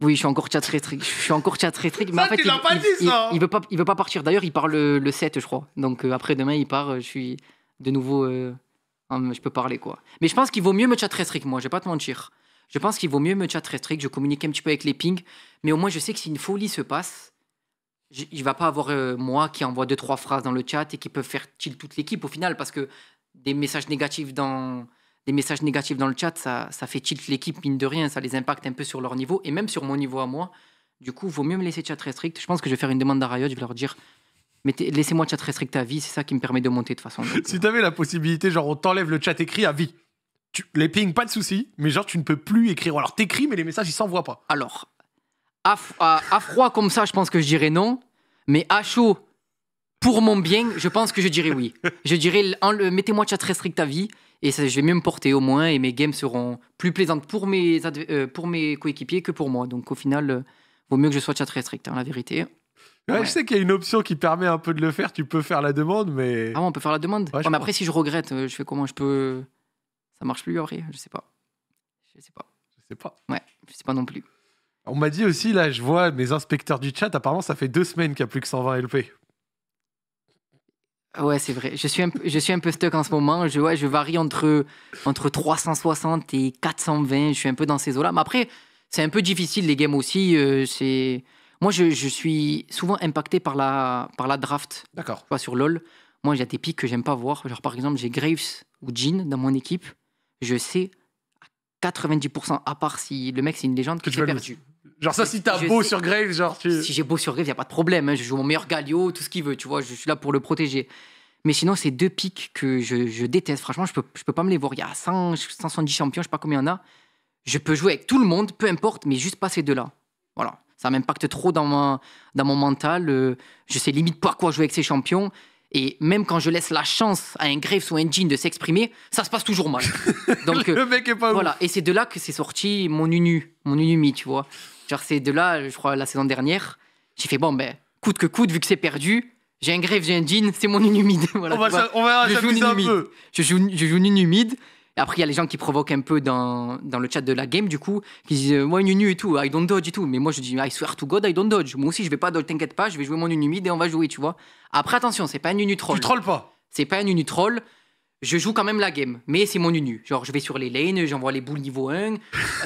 Oui, je suis encore chat restrict Je suis encore chat restrict Mais en il, pas dit, ça. il veut pas, il veut pas partir. D'ailleurs, il part euh, le, 7, je crois. Donc euh, après demain, il part. Je suis de nouveau. je peux parler quoi. Mais je pense qu'il vaut mieux me chat restrict Moi, je vais pas te mentir. Je pense qu'il vaut mieux me chat restrict, je communique un petit peu avec les pings, mais au moins je sais que si une folie se passe, il va pas avoir euh, moi qui envoie deux trois phrases dans le chat et qui peut faire tilt toute l'équipe au final parce que des messages négatifs dans des messages négatifs dans le chat ça, fait tilt l'équipe mine de rien ça les impacte un peu sur leur niveau et même sur mon niveau à moi du coup vaut mieux me laisser chat restrict je pense que je vais faire une demande à Riot je vais leur dire laissez-moi chat restrict à vie c'est ça qui me permet de monter de façon si tu avais la possibilité genre on t'enlève le chat écrit à vie les ping pas de souci, mais genre, tu ne peux plus écrire. Alors, t'écris, mais les messages, ils s'envoient pas. Alors, à, froid comme ça, je pense que je dirais non, mais à chaud, pour mon bien, je pense que je dirais oui. Je dirais, mettez-moi chat restrict à vie, et ça, je vais mieux me porter au moins, et mes games seront plus plaisantes pour mes, euh, pour mes coéquipiers que pour moi. Donc, au final, euh, vaut mieux que je sois chat restrict, hein, la vérité. Je sais qu'il y a une option qui permet un peu de le faire. Tu peux faire la demande, mais. Ah, on peut faire la demande. mais après, si je regrette, euh, je fais comment Je peux marche plus je sais pas. Je sais pas. Je sais pas. Ouais, je sais pas non plus. On m'a dit aussi, là, je vois mes inspecteurs du chat, apparemment, ça fait deux semaines qu'il n'y a plus que 120 LP. Ouais, c'est vrai. Je suis, un, je suis un peu stuck en ce moment. Je, ouais, je varie entre, entre 360 et 420. Je suis un peu dans ces eaux-là. Mais après, c'est un peu difficile, les games aussi. Euh, c'est... Moi, je, suis souvent impacté par la, par la draft. D'accord. Pas sur LoL. Moi, j'ai des pics que j'aime pas voir. Genre, par exemple, j'ai Graves ou Jean dans mon équipe je sais à 90%, à part si le mec c'est une légende, que, que j'ai perdu. Genre ça, si t'as beau sur Graves, genre Si j'ai beau sur Graves, y a pas de problème. Hein, je joue mon meilleur Galio, tout ce qu'il veut, tu vois. Je suis là pour le protéger. Mais sinon, c'est deux pics que je, déteste. Franchement, je peux, peux pas me les voir. Il y a 100, 170 champions, je sais pas combien il y en a. Je peux jouer avec tout le monde, peu importe, mais juste pas ces deux-là. Voilà. Ça m'impacte trop dans, dans mon mental. Euh, je sais limite pas quoi jouer avec ces champions. Et même quand je laisse la chance à un Graves ou un Jean de s'exprimer, ça se passe toujours mal. Donc, le mec est pas Voilà. Et c'est de là que c'est sorti mon Unu, mon Unumi, tu vois. Genre, c'est de là, je crois, la saison dernière, j'ai fait, bon, ben, coûte que coûte, vu que c'est perdu, j'ai un Graves, j'ai un Jean, c'est mon UNUMI. voilà, on va, un, peu. Je joue, je joue après, il y a les gens qui provoquent un peu dans, le chat de la game, du coup, qui disent Moi, euh, Nunu et tout, I don't dodge et tout. Mais moi, je dis I swear to God, I don't dodge. Moi aussi, je vais pas t'inquiète pas, je vais jouer mon Nunu mid et on va jouer, tu vois. Après, attention, c'est pas une Nunu troll. Tu trolls pas. C'est pas une Nunu troll. Je joue quand même la game, mais c'est mon Nunu. Genre, je vais sur les lanes, j'envoie les boules niveau 1.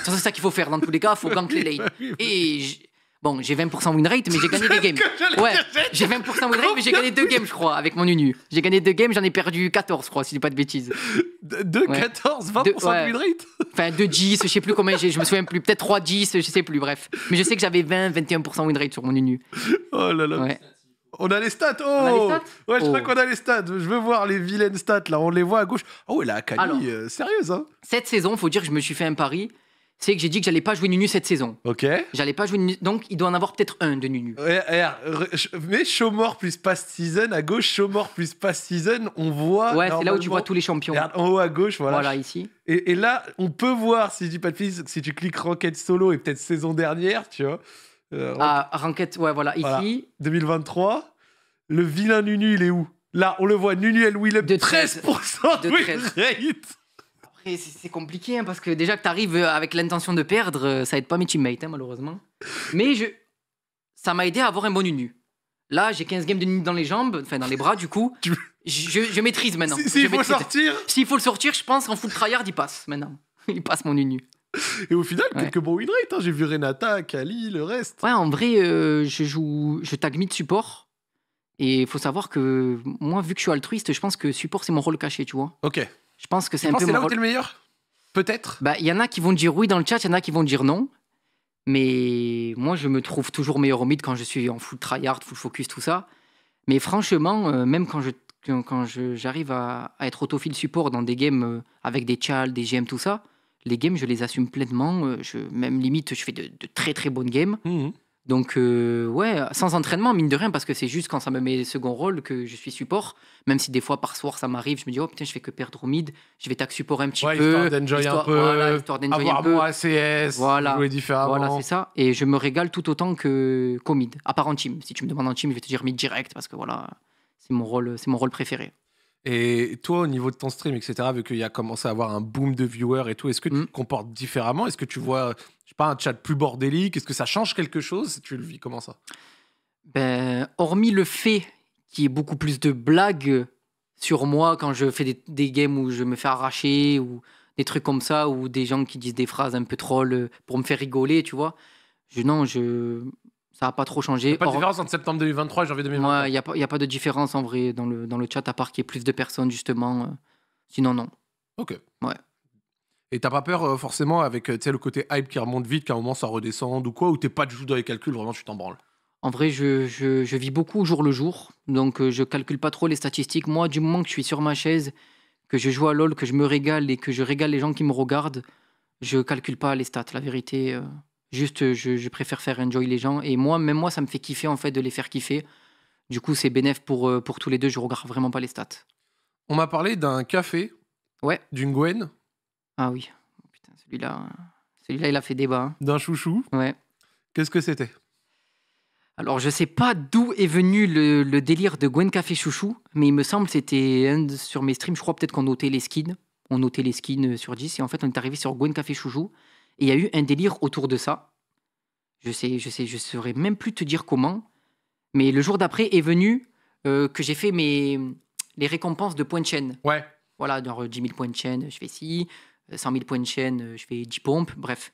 c'est ça qu'il faut faire dans tous les cas, faut gank les lanes. Et Bon, j'ai 20% win rate, mais j'ai gagné des games. Ouais, j'ai 20% win rate, mais j'ai gagné deux games, je crois, avec mon Unu. J'ai gagné deux games, j'en ai perdu 14, je crois, si je dis pas de bêtises. 2, 14, 20% win rate Enfin, 2, 10, je sais plus combien, je me souviens plus. Peut-être 3, 10, je sais plus, bref. Mais je sais que j'avais 20, 21% win rate sur mon Unu. Oh là là. On a les stats, oh on a les stats Ouais, je crois oh. qu'on a les stats. Je veux voir les vilaines stats, là. On les voit à gauche. Oh, et la Akali, euh, sérieuse, hein Cette saison, faut dire que je me suis fait un pari c'est que j'ai dit que j'allais pas jouer Nunu cette saison. Ok. J'allais pas jouer Nunu, donc il doit en avoir peut-être un de Nunu. Mais Showmore plus Past Season, à gauche, Showmore plus Past Season, on voit. Ouais, c'est là où tu vois tous les champions. Regarde, en haut à gauche, voilà. Voilà, ici. Et, là, on peut voir, si tu pas de si tu cliques Ranked Solo et peut-être saison dernière, tu vois. Euh, ah, Ranked, ouais, voilà, ici. 2023. Le vilain Nunu, il est où Là, on le voit, Nunu, elle will up de 13%, de 13 c'est compliqué hein, parce que déjà que tu arrives euh, avec l'intention de perdre, euh, ça aide pas mes teammates hein, malheureusement. Mais je... ça m'a aidé à avoir un bon Nunu Là, j'ai 15 games de Nunu dans les jambes, enfin dans les bras du coup. je, maîtrise maintenant. S'il faut le sortir S'il faut le sortir, je pense qu'en full tryhard, il passe maintenant. Il passe mon Nunu Et au final, quelques bons win hein. J'ai vu Renata, Kali, le reste. Ouais, en vrai, euh, je joue, je tag mid support. Et il faut savoir que moi, vu que je suis altruiste, je pense que support, c'est mon rôle caché, tu vois. Ok. Je pense que c'est un peu. C'est là où t'es le meilleur Peut-être bah, Il y en a qui vont dire oui dans le chat, il y en a qui vont dire non. Mais moi, je me trouve toujours meilleur au mid quand je suis en full tryhard, full focus, tout ça. Mais franchement, euh, même quand je quand j'arrive à, à, être autofile support dans des games euh, avec des chals, des GM, tout ça, les games, je les assume pleinement. Euh, je, même limite, je fais de, très très bonnes games. Mhm. Donc, euh, ouais, sans entraînement, mine de rien, parce que c'est juste quand ça me met second rôle que je suis support. Même si des fois, par soir, ça m'arrive, je me dis, oh putain, je fais que perdre au mid, je vais tac support un petit ouais, peu. Histoire d'enjoy un peu. Voilà, histoire voilà, jouer différemment. Voilà, c'est ça. Et je me régale tout autant que, qu'au mid, à part en team. Si tu me demandes en team, je vais te dire mid direct, parce que voilà, c'est mon rôle, c'est mon rôle préféré. Et toi, au niveau de ton stream, etc., vu qu'il y a commencé à avoir un boom de viewers et tout, est-ce que tu mm. te comportes différemment Est-ce que tu vois, je pas, un chat plus bordélique Est-ce que ça change quelque chose Tu le vis comment ça ben, Hormis le fait qu'il y ait beaucoup plus de blagues sur moi quand je fais des, games où je me fais arracher ou des trucs comme ça, ou des gens qui disent des phrases un peu troll pour me faire rigoler, tu vois. Je, non, je, ça n'a pas trop changé. Il a pas de différence entre septembre 2023 et janvier 2023 Il n'y a, pas, y a pas de différence en vrai dans le, dans le chat, à part qu'il y ait plus de personnes justement. Sinon, non. Ok. Ouais. Et t'as pas peur euh, forcément avec euh, le côté hype qui remonte vite, qu'à un moment ça redescende ou quoi, ou t'es pas de tout dans les calculs, vraiment tu t'en branles En vrai, je, vis beaucoup jour le jour, donc euh, je calcule pas trop les statistiques. Moi, du moment que je suis sur ma chaise, que je joue à LoL, que je me régale et que je régale les gens qui me regardent, je calcule pas les stats, la vérité. Juste, euh, je, préfère faire enjoy les gens. Et moi, même moi, ça me fait kiffer en fait de les faire kiffer. Du coup, c'est bénéf pour, euh, pour tous les deux. Je regarde vraiment pas les stats. On m'a parlé d'un café. Ouais. D'une Gwen. Ah oui. Oh, celui-là, celui-là, il a fait débat. Hein. D'un chouchou. Ouais. Qu'est-ce que c'était alors, je sais pas d'où est venu le, délire de Gwen Café Chouchou, mais il me semble c'était sur mes streams, je crois peut-être qu'on notait les skins. On notait les skins euh, sur 10 et en fait, on est arrivé sur Gwen Café Chouchou. Et il y a eu un délire autour de ça. Je sais, je sais, je saurais même plus te dire comment. Mais le jour d'après est venu euh, que j'ai fait mes les récompenses de points de chaîne. Ouais. Voilà, genre 10 euh, 000 points de chaîne, je fais ci. 100 euh, 000 points de chaîne, je fais 10 pompes, bref.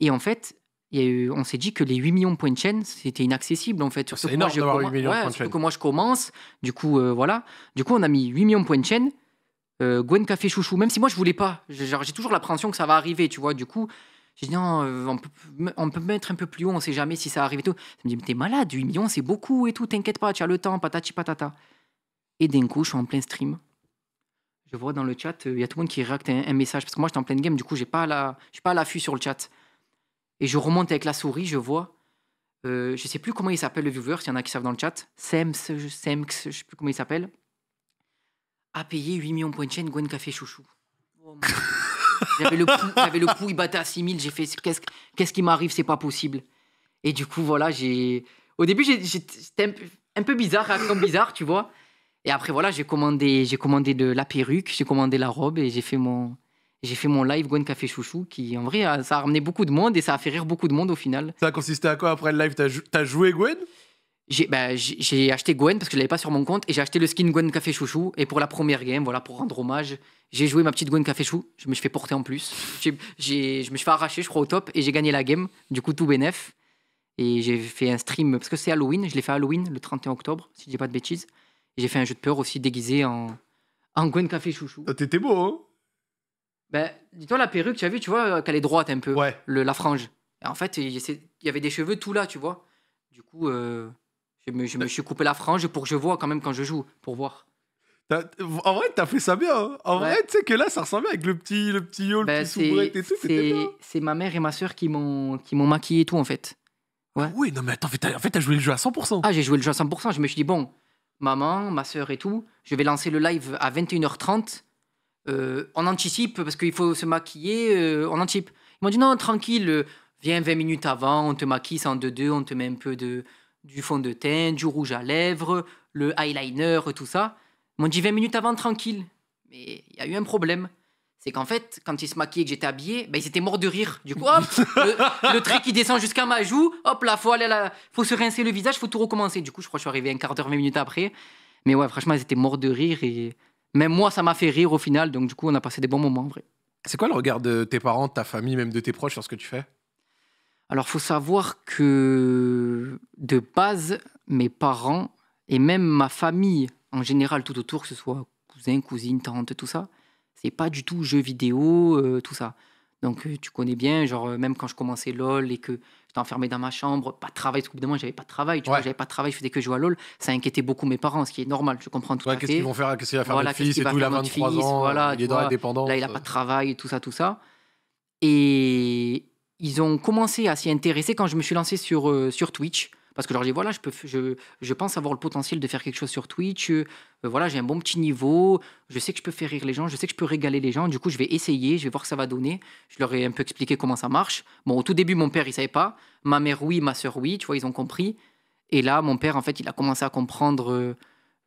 Et en fait, on s'est dit que les 8 millions de points de chaîne, c'était inaccessible en fait. C'est énorme d'avoir 8 millions de points de chaîne. que moi je commence, du coup, voilà. Du coup, on a mis 8 millions de points de chaîne. Gwen Café Chouchou, même si moi je voulais pas, j'ai toujours l'appréhension que ça va arriver, tu vois. Du coup, j'ai dit non, euh, on peut, mettre un peu plus haut, on sait jamais si ça arrive et tout. Ça me dit, mais t'es malade, 8 millions, c'est beaucoup et tout, t'inquiète pas, tu as le temps, patati patata. Et d'un coup, je suis en plein stream. Je vois dans le chat, euh, il y a tout le monde qui réacte un, message, parce que moi, j'étais en pleine game, du coup, j'ai pas je suis pas à l'affût sur le chat. Et je remonte avec la souris, je vois, euh, je sais plus comment il s'appelle le viewer, s'il y en a qui savent dans le chat, Sems, je, ne je sais plus comment il s'appelle, a payé 8 millions points chaîne Gwen Café Chouchou. Oh, J'avais le coup, j'avais le il battait à 6000. J'ai fait, qu'est-ce, qu'est-ce qui m'arrive C'est pas possible. Et du coup, voilà, j'ai. Au début, j'ai, j'étais un, peu bizarre, réaction bizarre, tu vois. Et après, voilà, j'ai commandé, j'ai commandé de la perruque, j'ai commandé la robe et j'ai fait mon. J'ai fait mon live Gwen Café Chouchou qui, en vrai, ça a ramené beaucoup de monde et ça a fait rire beaucoup de monde au final. Ça a consisté à quoi après le live t'as joué Gwen j'ai bah, acheté Gwen parce que je l'avais pas sur mon compte et j'ai acheté le skin Gwen Café Chouchou et pour la première game voilà pour rendre hommage j'ai joué ma petite Gwen Café Chou je me suis fait porter en plus j'ai je me suis fait arracher je crois au top et j'ai gagné la game du coup tout bénef et j'ai fait un stream parce que c'est Halloween je l'ai fait Halloween le 31 octobre si je dis pas de bêtises j'ai fait un jeu de peur aussi déguisé en en Gwen Café Chouchou ah, t'étais beau hein ben bah, dis-toi la perruque tu as vu tu vois euh, qu'elle est droite un peu la frange et en fait il y avait des cheveux tout là tu vois du coup euh, je me, je me suis coupé la frange pour que je vois quand même quand je joue, pour voir. En vrai, t'as fait ça bien. Hein. En vrai, tu sais que là, ça ressemble avec le petit, le petit yo, le petit c'est, soubrette et tout. c'est- ma mère et ma soeur qui m'ont, qui m'ont maquillé et tout, en fait. Ah oui, non, mais attends, en fait, t'as joué le jeu à 100%. Ah, j'ai joué le jeu à 100%. Je me suis dit, bon, maman, ma soeur et tout, je vais lancer le live à 21h30. Euh, on anticipe parce qu'il faut se maquiller. en euh, on anticipe. Ils m'ont dit, non, tranquille, viens 20 minutes avant, on te maquille, sans en deux 2 on te met un peu de, du fond de teint, du rouge à lèvres, le eyeliner, tout ça. Ils m'ont dit 20 minutes avant, tranquille. Mais il y a eu un problème. C'est qu'en fait, quand ils se maquillaient et que j'étais habillé, ben, ils étaient morts de rire. Du coup, le, trait qui descend jusqu'à ma joue, hop la faut là, faut se rincer le visage, faut tout recommencer. Du coup, je crois que je suis arrivé un quart d'heure, 20 minutes après. Mais ouais, franchement, ils étaient morts de rire et même moi, ça m'a fait rire au final. Donc, du coup, on a passé des bons moments en vrai. C'est quoi le regard de tes parents, de ta famille, même de tes proches sur ce que tu fais alors, faut savoir que de base, mes parents et même ma famille en général, tout autour, que ce soit cousin, cousine, tante, tout ça, c'est pas du tout jeu vidéo, euh, tout ça. Donc, euh, tu connais bien, genre, euh, même quand je commençais LOL et que j'étais enfermé dans ma chambre, pas de travail, parce qu'au j'avais pas de travail, tu vois, j'avais pas de travail, je faisais que jouer à LOL, ça inquiétait beaucoup mes parents, ce qui est normal, je comprends tout à fait. Qu'est-ce qu'ils vont faire, qu'est-ce qu'il va faire voilà, notre fils tout, il a 23 ans, voilà, il est dans la dépendance. Là, il a pas de travail, tout ça, tout ça. Et, ils ont commencé à s'y intéresser quand je me suis lancé sur, euh, sur Twitch. Parce que je leur dis, voilà, je, peux, je, pense avoir le potentiel de faire quelque chose sur Twitch. Euh, voilà, j'ai un bon petit niveau. Je sais que je peux faire rire les gens. Je sais que je peux régaler les gens. Du coup, je vais essayer. Je vais voir que ça va donner. Je leur ai un peu expliqué comment ça marche. Bon, au tout début, mon père, il savait pas. Ma mère, oui. Ma soeur, oui. Tu vois, ils ont compris. Et là, mon père, en fait, il a commencé à comprendre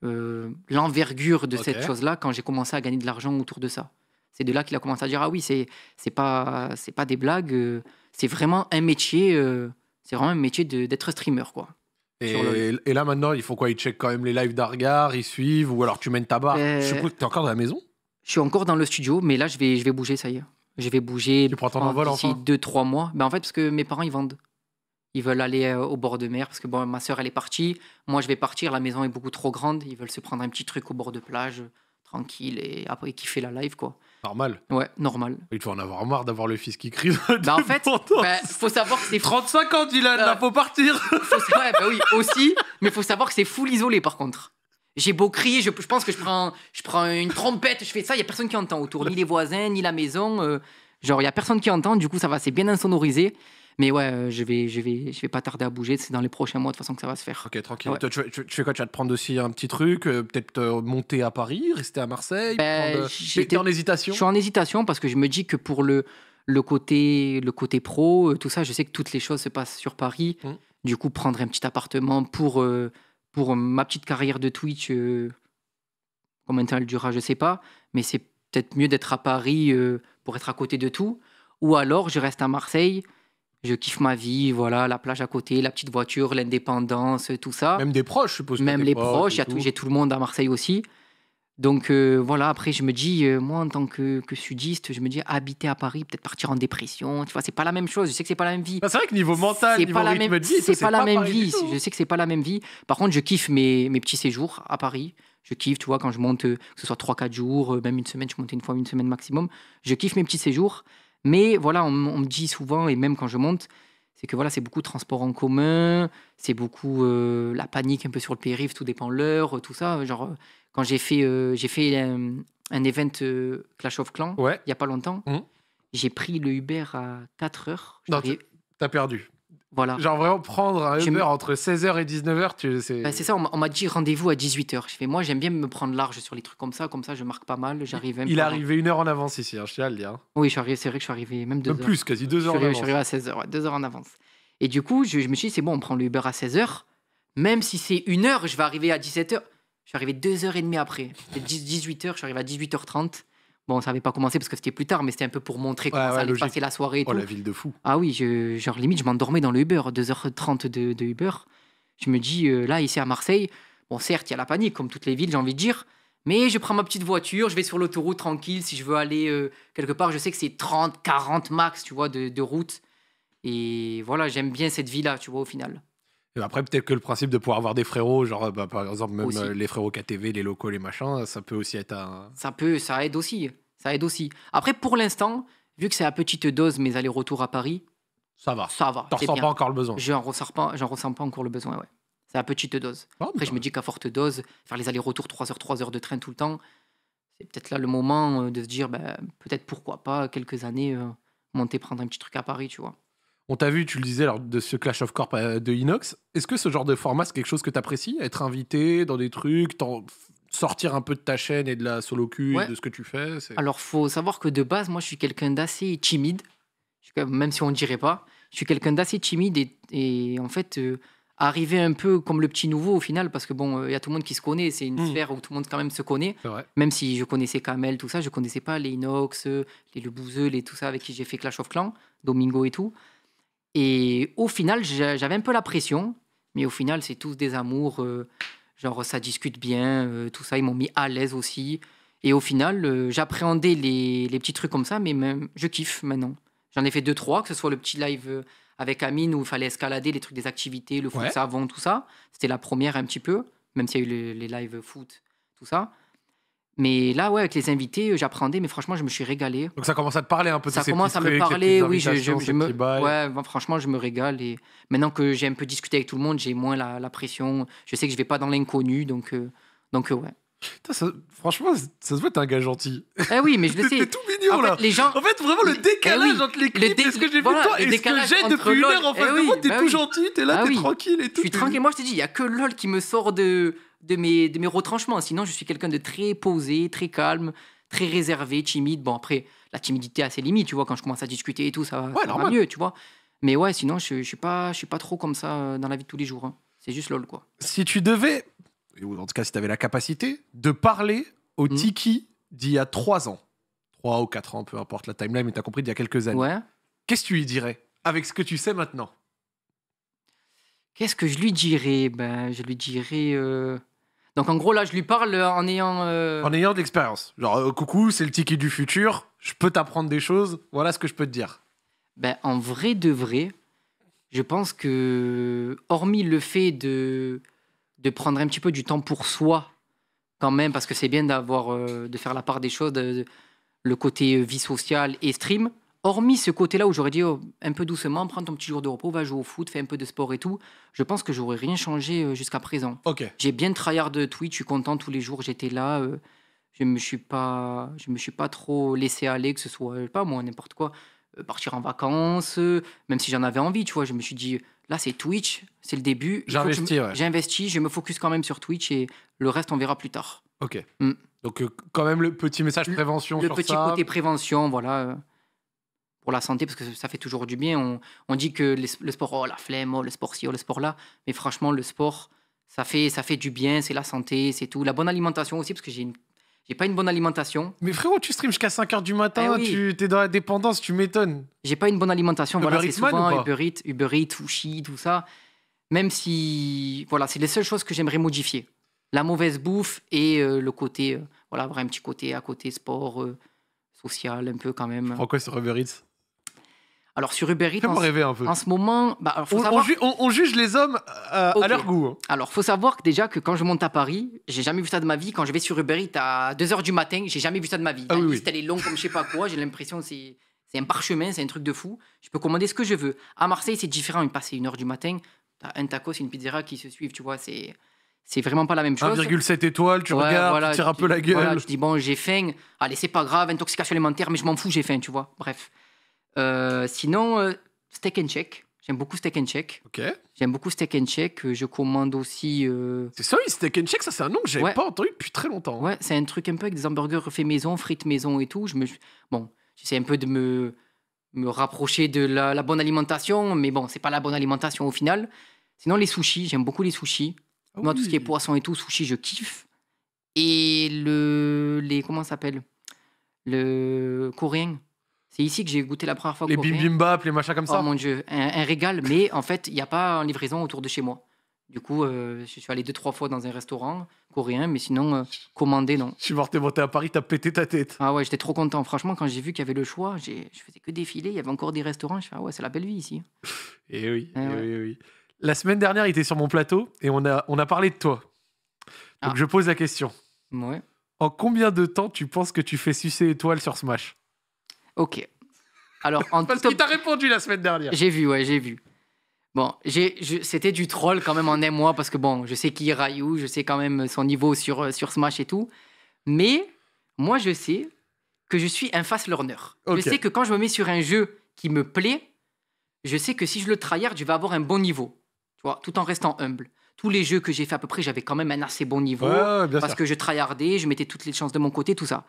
euh, l'envergure de cette chose-là quand j'ai commencé à gagner de l'argent autour de ça. C'est de là qu'il a commencé à dire ah oui, c'est c'est pas c'est pas des blagues, euh, c'est vraiment un métier, euh, c'est vraiment un métier d'être streamer quoi. Et, là maintenant, il faut quoi Ils checkent quand même les lives d'Argar, ils suivent ou alors tu mènes ta barre. Tu euh, Je suppose que encore dans la maison. Je suis encore dans le studio, mais là je vais je vais bouger, ça y est. Je vais bouger. Tu prends ton deux trois mois. Ben en fait parce que mes parents ils vendent. Ils veulent aller au bord de mer parce que bon, ma sœur, elle est partie. Moi je vais partir. La maison est beaucoup trop grande. Ils veulent se prendre un petit truc au bord de plage, tranquille et après kiffer la live quoi. Normal. Ouais, normal. Il faut en avoir marre d'avoir le fils qui crie. Bah en fait, bah, faut savoir que c'est 35 ans, Dylan, a là, euh, faut partir. ouais, bah oui, aussi, mais faut savoir que c'est full isolé par contre. J'ai beau crier, je, pense que je prends, je prends une trompette, je fais ça, il y a personne qui entend autour, ni les voisins, ni la maison. Euh, genre, il y a personne qui entend, du coup, ça va, c'est bien insonorisé. Mais ouais, euh, je vais, je vais, je vais pas tarder à bouger. C'est dans les prochains mois de toute façon que ça va se faire. Ok, tranquille. tu, fais quoi Tu vas te prendre aussi un petit truc, euh, peut-être euh, monter à Paris, rester à Marseille. Ben, prendre... J'étais en hésitation. Je suis en hésitation parce que je me dis que pour le le côté, le côté pro, tout ça, je sais que toutes les choses se passent sur Paris. Mmh. Du coup, prendre un petit appartement pour, pour ma petite carrière de Twitch, combien de temps elle durera, je sais pas. Mais c'est peut-être mieux d'être à Paris pour être à côté de tout. Ou alors, je reste à Marseille je kiffe ma vie, voilà, la plage à côté, la petite voiture, l'indépendance, tout ça. Même des proches, je suppose. Même les proches, j'ai tout le monde à Marseille aussi. Donc euh, voilà, après je me dis, euh, moi en tant que, sudiste, je me dis habiter à Paris, peut-être partir en dépression, tu vois, c'est pas la même chose, je sais que c'est pas la même vie. Bah, c'est vrai que niveau mental, niveau pas la même, vie, c'est pas, pas, la même vie, je sais que c'est pas la même vie. Par contre, je kiffe mes, petits séjours à Paris, je kiffe, tu vois, quand je monte, euh, que ce soit 3-4 jours, même une semaine, je monte une fois une semaine maximum, je kiffe mes petits séjours. Mais voilà, on, me dit souvent, et même quand je monte, c'est que voilà, c'est beaucoup de transport en commun, c'est beaucoup euh, la panique un peu sur le périph', tout dépend l'heure, tout ça. Genre, euh, quand j'ai fait, euh, fait un, événement event Clash of Clans, il n'y a pas longtemps, hum. j'ai pris le Uber à 4 heures. t'as perdu. Genre vraiment prendre un Uber entre 16h et 19h, tu sais. c'est bah, ça, on m'a dit rendez-vous à 18h. Je fais, moi j'aime bien me prendre large sur les trucs comme ça, comme ça je marque pas mal, j'arrive Il est arrivé une heure en avance ici, hein, je tiens à le dire. Hein. Oui, c'est vrai que je suis arrivé même deux même De plus, quasi deux heures en avance. Je suis arrivé à 16h, deux heures en avance. Et du coup, je, je me suis dit, c'est bon, on prend l'Uber à 16h, même si c'est une heure, je vais arriver à 17h. Je suis arrivé deux heures et demie après. C'était 18h, je suis arrivé à 18h30. Bon, ça n'avait pas commencé parce que c'était plus tard, mais c'était un peu pour montrer comment ça allait passer la soirée. Et oh, la ville de fou. Ah oui, genre limite, je m'endormais dans le Uber, 2h30 de, Uber. Je me dis, euh, là, ici à Marseille, bon, certes, il y a la panique, comme toutes les villes, j'ai envie de dire, mais je prends ma petite voiture, je vais sur l'autoroute tranquille. Si je veux aller euh, quelque part, je sais que c'est 30, 40 max, tu vois, de, route. Et voilà, j'aime bien cette ville, là tu vois, au final. Après, peut-être que le principe de pouvoir avoir des frérots, genre bah, par exemple, même euh, les frérots KTV, les locaux, les machins, ça peut aussi être un. Ça peut, ça aide aussi. Ça aide aussi. Après, pour l'instant, vu que c'est à petite dose mes allers-retours à Paris, ça va. Ça va. T'en ressens pas encore le besoin. J'en ressens pas, ressens pas encore le besoin, ouais. C'est à petite dose. Ah, après, je me dis qu'à forte dose, faire les allers-retours 3 h 3 heures de train tout le temps, c'est peut-être là le moment euh, de se dire, ben, peut-être pourquoi pas, quelques années, euh, monter prendre un petit truc à Paris, tu vois. On t'a vu, tu le disais, lors de ce Clash of corps euh, de Inox. Est-ce que ce genre de format, c'est quelque chose que tu t'apprécies Être invité dans des trucs, sortir un peu de ta chaîne et de la solo et de ce que tu fais Alors, faut savoir que de base, moi, je suis quelqu'un d'assez timide, même si on ne dirait pas. Je suis quelqu'un d'assez timide et, en fait, euh, arriver un peu comme le petit nouveau au final, parce que bon, il euh, y a tout le monde qui se connaît, c'est une hmm. sphère où tout le monde quand même se connaît. Même si je connaissais Kamel, tout ça, je connaissais pas les Inox, les Lebouzeux, les tout ça avec qui j'ai fait Clash of Clans, Domingo et tout. Et au final, j'avais un peu la pression, mais au final, c'est tous des amours. Euh, genre, ça discute bien, euh, tout ça. Ils m'ont mis à l'aise aussi. Et au final, euh, j'appréhendais les, petits trucs comme ça, mais même, je kiffe maintenant. J'en ai fait deux, trois, que ce soit le petit live avec Amine où il fallait escalader les trucs des activités, le foot ça savon, tout ça. C'était la première un petit peu, même s'il y a eu les, les lives foot, tout ça. Mais là, ouais, avec les invités, euh, j'apprenais, mais franchement, je me suis régalé. Donc ça commence à te parler un peu. Ça commence à me parler, oui. Je, me, ouais, bah, franchement, je me régale. Et maintenant que j'ai un peu discuté avec tout le monde, j'ai moins la, la, pression. Je sais que je ne vais pas dans l'inconnu, donc, euh, donc euh, ouais. franchement, ça se voit, t'es un gars gentil. Eh oui, mais je le sais. T'es tout mignon là. les gens... En fait, vraiment, le décalage eh entre les clips, le ce que j'ai voilà, vu toi et ce que j'ai depuis une heure en fait eh oui, de moi, t'es bah tout gentil, t'es là, ah t'es tranquille et tout. Je suis tranquille. Moi, je te dis, il y a que LOL qui me sort de de mes, de mes retranchements. Sinon, je suis quelqu'un de très posé, très calme, très réservé, timide. Bon, après, la timidité a ses limites, tu vois. Quand je commence à discuter et tout, ça, va va mieux, tu vois. Mais ouais, sinon, je, ne suis pas, je suis pas trop comme ça euh, dans la vie de tous les jours. Hein. C'est juste lol, quoi. Si tu devais, ou en tout cas, si tu avais la capacité, de parler au hmm. Tiki d'il y a trois ans, trois ou quatre ans, peu importe la timeline, mais tu as compris, d'il y a quelques années. Qu'est-ce que tu lui dirais avec ce que tu sais maintenant Qu'est-ce que je lui dirais Ben, je lui dirais. Euh, donc en gros, là, je lui parle euh, en ayant. Euh, en ayant de l'expérience. Genre, euh, coucou, c'est le ticket du futur, je peux t'apprendre des choses, voilà ce que je peux te dire. Ben, en vrai de vrai, je pense que, hormis le fait de, prendre un petit peu du temps pour soi, quand même, parce que c'est bien d'avoir, de faire la part des choses, le côté vie sociale et stream, hormis ce côté-là où j'aurais dit oh, un peu doucement, prends ton petit jour de repos, va jouer au foot, fais un peu de sport et tout, je pense que j'aurais rien changé euh, jusqu'à présent. Ok. J'ai bien tryhard de Twitch, je suis content tous les jours, j'étais là. Euh, je me suis pas, je me suis pas trop laissé aller, que ce soit pas moi n'importe quoi, euh, partir en vacances, même si j'en avais envie, tu vois. Je me suis dit là c'est Twitch, c'est le début. J'investis, J'ai je me focus quand même sur Twitch et le reste on verra plus tard. Ok. Mm. Donc quand même le petit message prévention. Le petit côté prévention, voilà pour la santé, parce que ça fait toujours du bien. On, dit que le sport, oh la flemme, oh, le sport ci, oh, le sport là. Mais franchement, le sport, ça fait, ça fait du bien, c'est la santé, c'est tout. La bonne alimentation aussi, parce que j'ai une j'ai pas une bonne alimentation. Mais frérot, tu streams jusqu'à 5 heures du matin, eh tu es dans la dépendance, tu m'étonnes. J'ai pas une bonne alimentation, voilà, c'est souvent Uber Eats, Uber Eats, tout ça. Même si, voilà, c'est les seules choses que j'aimerais modifier. La mauvaise bouffe et euh, le côté, euh, voilà, vrai un petit côté à côté sport, euh, social, un peu quand même. Pourquoi sur Uber Eats alors sur Uber Eats, en, ce moment, bah, on, juge les hommes euh, à leur goût. Hein. Alors faut savoir que déjà que quand je monte à Paris, j'ai jamais vu ça de ma vie. Quand je vais sur Uber Eats à 2 h du matin, j'ai jamais vu ça de ma vie. Ah la liste elle est longue comme je sais pas quoi. J'ai l'impression c'est c'est un parchemin, c'est un truc de fou. Je peux commander ce que je veux. À Marseille, c'est différent. Il passe 1h du matin, as un taco, c'est une pizzeria qui se suivent. Tu vois, c'est c'est vraiment pas la même chose. 1,7 étoiles, tu regardes, tu tires un peu la gueule. je dis, bon, j'ai faim. Allez, c'est pas grave, intoxication alimentaire, mais je m'en fous, j'ai faim, tu vois. Bref. Euh, sinon, euh, steak and check. J'aime beaucoup steak and check. Ok. J'aime beaucoup steak and check. Euh, je commande aussi. C'est ça, oui, steak and shake, ça c'est un nom que je pas entendu depuis très longtemps. Ouais, c'est un truc un peu avec des hamburgers faits maison, frites maison et tout. Je me... Bon, j'essaie un peu de me, me rapprocher de la, bonne alimentation, mais bon, c'est pas la bonne alimentation au final. Sinon, les sushis, j'aime beaucoup les sushis. Ah Moi, tout ce qui est poisson et tout, sushis, je kiffe. Et le. Les, comment ça s'appelle Le coréen. C'est ici que j'ai goûté la première fois. Les bim bim bap, les machins comme ça. Oh mon dieu, un, régal, mais en fait, il n'y a pas en livraison autour de chez moi. Du coup, euh, je suis allé deux, trois fois dans un restaurant coréen, mais sinon, euh, commander, non. Tu mort, t'es monté à Paris, t'as pété ta tête. Ah ouais, j'étais trop content. Franchement, quand j'ai vu qu'il y avait le choix, j'ai... je faisais que défiler. Il y avait encore des restaurants. Je fais, ah ouais, c'est la belle vie ici. et eh oui, eh eh oui, oui. La semaine dernière, il était sur mon plateau et on a, on a parlé de toi. Donc ah. je pose la question. Ouais. En combien de temps tu penses que tu fais sucer étoile sur Smash Ok. Alors, en Parce qu'il t'a répondu la semaine dernière. J'ai vu, ouais, j'ai vu. Bon, c'était du troll quand même en un mois parce que bon, je sais qui est Ryu, je sais quand même son niveau sur, euh, sur Smash et tout. Mais moi, je sais que je suis un fast learner. Je sais que quand je me mets sur un jeu qui me plaît, je sais que si je le tryhard, je vais avoir un bon niveau. Tu vois, tout en restant humble. Tous les jeux que j'ai fait à peu près, j'avais quand même un assez bon niveau. parce que je tryhardais, je mettais toutes les chances de mon côté, tout ça.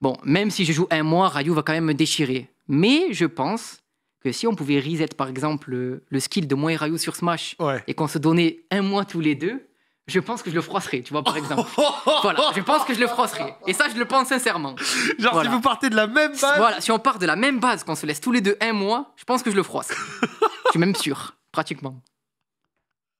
Bon, même si je joue un mois, Ryu va quand même me déchirer. Mais je pense que si on pouvait reset par exemple le, skill de moi et Ryu sur Smash et qu'on se donnait un mois tous les deux, je pense que je le froisserais, tu vois, par exemple. voilà, je pense que je le froisserais. Et ça, je le pense sincèrement. Genre, si vous partez de la même base. Voilà, si on part de la même base, qu'on se laisse tous les deux un mois, je pense que je le froisse. je suis même sûr, pratiquement.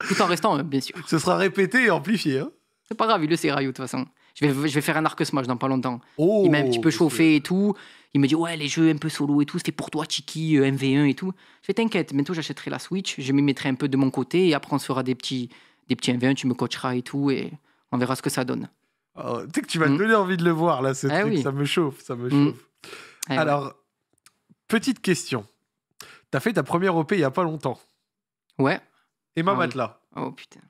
Tout en restant, euh, bien sûr. Ce sera répété et amplifié. Hein. C'est pas grave, il le sait, Ryu, de toute façon. Je vais, faire un arc smash dans pas longtemps. Oh, il m'a un petit peu chauffé et tout. Il me dit ouais les jeux un peu solo et tout, c'était pour toi Chiki, euh, MV1 et tout. Je fais t'inquiète, bientôt j'achèterai la Switch, je m'y mettrai un peu de mon côté et après on se fera des petits, des petits MV1, tu me coacheras et tout et on verra ce que ça donne. Oh, tu sais que tu vas hmm. donner envie de le voir là, ce ah truc, ça me chauffe, ça me hmm. chauffe. Eh Alors, petite question. T'as fait ta première OP il y a pas longtemps. Ouais. Et ma ah matelas. Oh putain.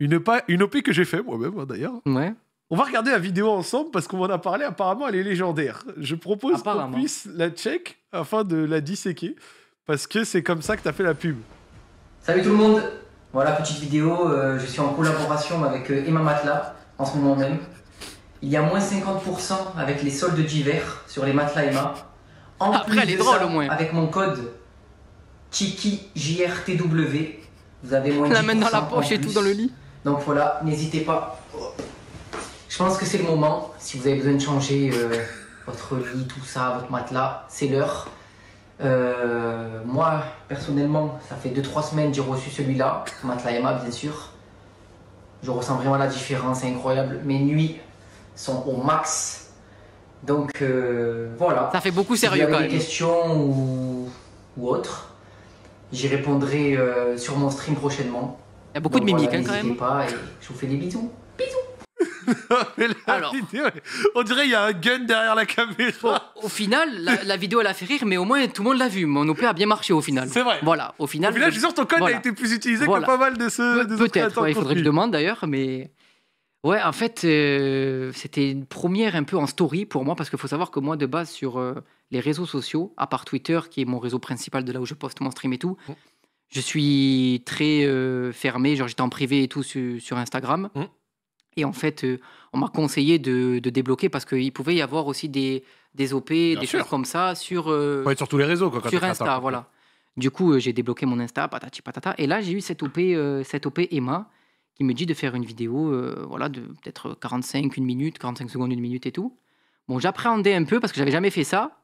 Une, une OP que j'ai fait moi-même hein, d'ailleurs. Ouais. On va regarder la vidéo ensemble parce qu'on en a parlé, apparemment elle est légendaire. Je propose qu'on puisse la check afin de la disséquer parce que c'est comme ça que t'as fait la pub. Salut tout le monde Voilà, petite vidéo, euh, je suis en collaboration avec euh, Emma Matelas en ce moment même. Il y a moins 50% avec les soldes d'hiver sur les matelas Emma. En Après, plus elle est drôle au moins. Avec mon code TIKIJRTW, vous avez moins 10% La main dans la poche et tout dans le lit. Donc voilà, n'hésitez pas. Je pense que c'est le moment. Si vous avez besoin de changer euh, votre lit, tout ça, votre matelas, c'est l'heure. Euh, moi, personnellement, ça fait 2-3 semaines que j'ai reçu celui-là, matelas Yama, bien sûr. Je ressens vraiment la différence, c'est incroyable. Mes nuits sont au max. Donc euh, voilà. Ça fait beaucoup sérieux si vous avez des questions ou, ou autres, j'y répondrai sur mon stream prochainement. Il y a beaucoup de mimiques hein, n'hésitez pas et je vous fais des bisous. Bisous Alors, on dirait qu'il y a un gun derrière la caméra. Au, final, la, vidéo elle a fait rire, mais au moins tout le monde l'a vu. Mon OP a bien marché au final. C'est vrai. Voilà, au final. mais là je suis sûr ton code a été plus utilisé que pas mal de ceux. Peut-être, il faudrait que je demande d'ailleurs, mais. Ouais, en fait, euh, c'était une première un peu en story pour moi, parce qu'il faut savoir que moi, de base, sur euh, les réseaux sociaux, à part Twitter, qui est mon réseau principal de là où je poste mon stream et tout, mmh. je suis très euh, fermé, genre j'étais en privé et tout sur, Instagram. Mmh. Et en fait, euh, on m'a conseillé de, débloquer parce qu'il pouvait y avoir aussi des, des OP, des choses comme ça sur. Euh, sur tous les réseaux, quoi, Sur Insta, voilà. Du coup, euh, j'ai débloqué mon Insta, patati patata. Et là, j'ai eu cette OP, cette OP Emma qui me dit de faire une vidéo voilà, de peut-être 45, une minute, 45 secondes, une minute et tout. Bon, j'appréhendais un peu parce que j'avais jamais fait ça.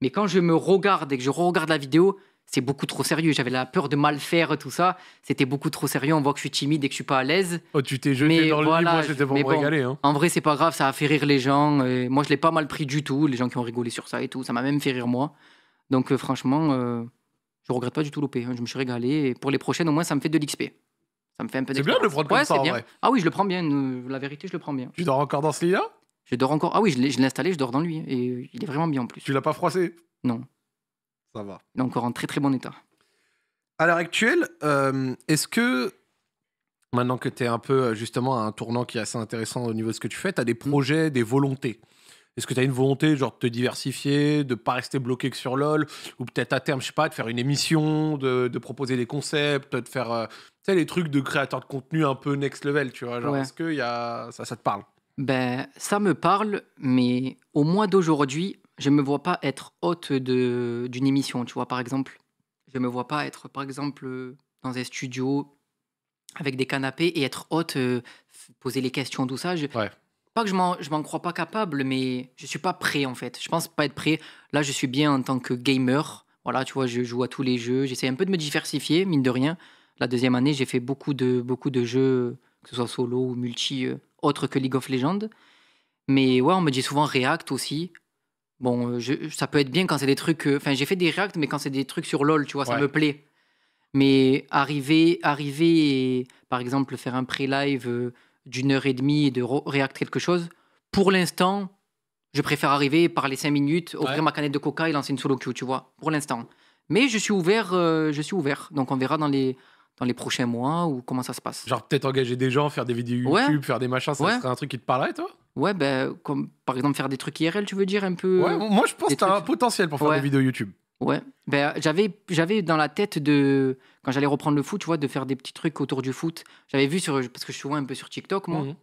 Mais quand je me regarde et que je re regarde la vidéo, c'est beaucoup trop sérieux. J'avais la peur de mal faire, tout ça. C'était beaucoup trop sérieux. On voit que je suis timide et que je suis pas à l'aise. Oh, tu t'es jeté mais dans le lit, moi, c'était pour me régaler. En vrai, c'est pas grave, ça a fait rire les gens. Euh, moi, je l'ai pas mal pris du tout, les gens qui ont rigolé sur ça et tout. Ça m'a même fait rire moi. Donc, euh, franchement, euh, je regrette pas du tout l'OP. Hein. Je me suis régalé. pour les prochaines, au moins, ça me fait de l'XP. Ça me fait un peu C'est de le bien. Ah oui, je le prends bien. la vérité, je le prends bien. Tu dors encore dans ce là Je dors encore. Ah oui, je l'ai, je installé, je dors dans lui. Et il est vraiment bien en plus. Tu l'as pas froissé Non. Ça va. encore en très très bon état. À l'heure actuelle, euh, est-ce que maintenant que tu es un peu euh, justement à un tournant qui est assez intéressant au niveau de ce que tu fais, tu as des mm. projets, des volontés est-ce que tu as une volonté genre de te diversifier, de pas rester bloqué que sur LOL, ou peut-être à terme, je sais pas, de faire une émission, de, proposer des concepts, de faire euh, les trucs de créateur de contenu un peu next level, tu vois genre Est-ce que y a... ça, ça te parle Ben, ça me parle, mais au moins d'aujourd'hui, je me vois pas être hôte de, d'une émission, tu vois, par exemple. Je me vois pas être, par exemple, euh, dans un studio avec des canapés et être hôte, euh, poser les questions, tout ça. Pas que je m'en, je m'en crois pas capable, mais je suis pas prêt, en fait. Je pense pas être prêt. Là, je suis bien en tant que gamer. Voilà, tu vois, je joue à tous les jeux. J'essaie un peu de me diversifier, mine de rien. La deuxième année, j'ai fait beaucoup de, beaucoup de jeux, que ce soit solo ou multi, autre euh, autres que League of Legends. Mais ouais, on me dit souvent React aussi. Bon, euh, ça peut être bien quand c'est des trucs. Euh, enfin, j'ai fait des React, mais quand c'est des trucs sur LOL, tu vois, ça me plaît. Mais arriver, arriver et, par exemple, faire un pré-live euh, d'une heure et demie et de React quelque chose, pour l'instant, je préfère arriver parler cinq minutes, ouvrir ma canette de coca et lancer une solo queue, tu vois, pour l'instant. Mais je suis ouvert, je suis ouvert. Donc on verra dans les, dans les prochains mois ou comment ça se passe. Genre peut-être engager des gens, faire des vidéos YouTube, faire des machins, ça serait un truc qui te parlerait, toi Ouais, ben comme par exemple faire des trucs IRL, tu veux dire un peu. Ouais, moi je pense que tu as un potentiel pour faire des vidéos YouTube. Ouais, ben, j'avais, j'avais dans la tête de quand j'allais reprendre le foot, tu vois, de faire des petits trucs autour du foot. J'avais vu sur parce que je suis souvent un peu sur TikTok, moi, mhm.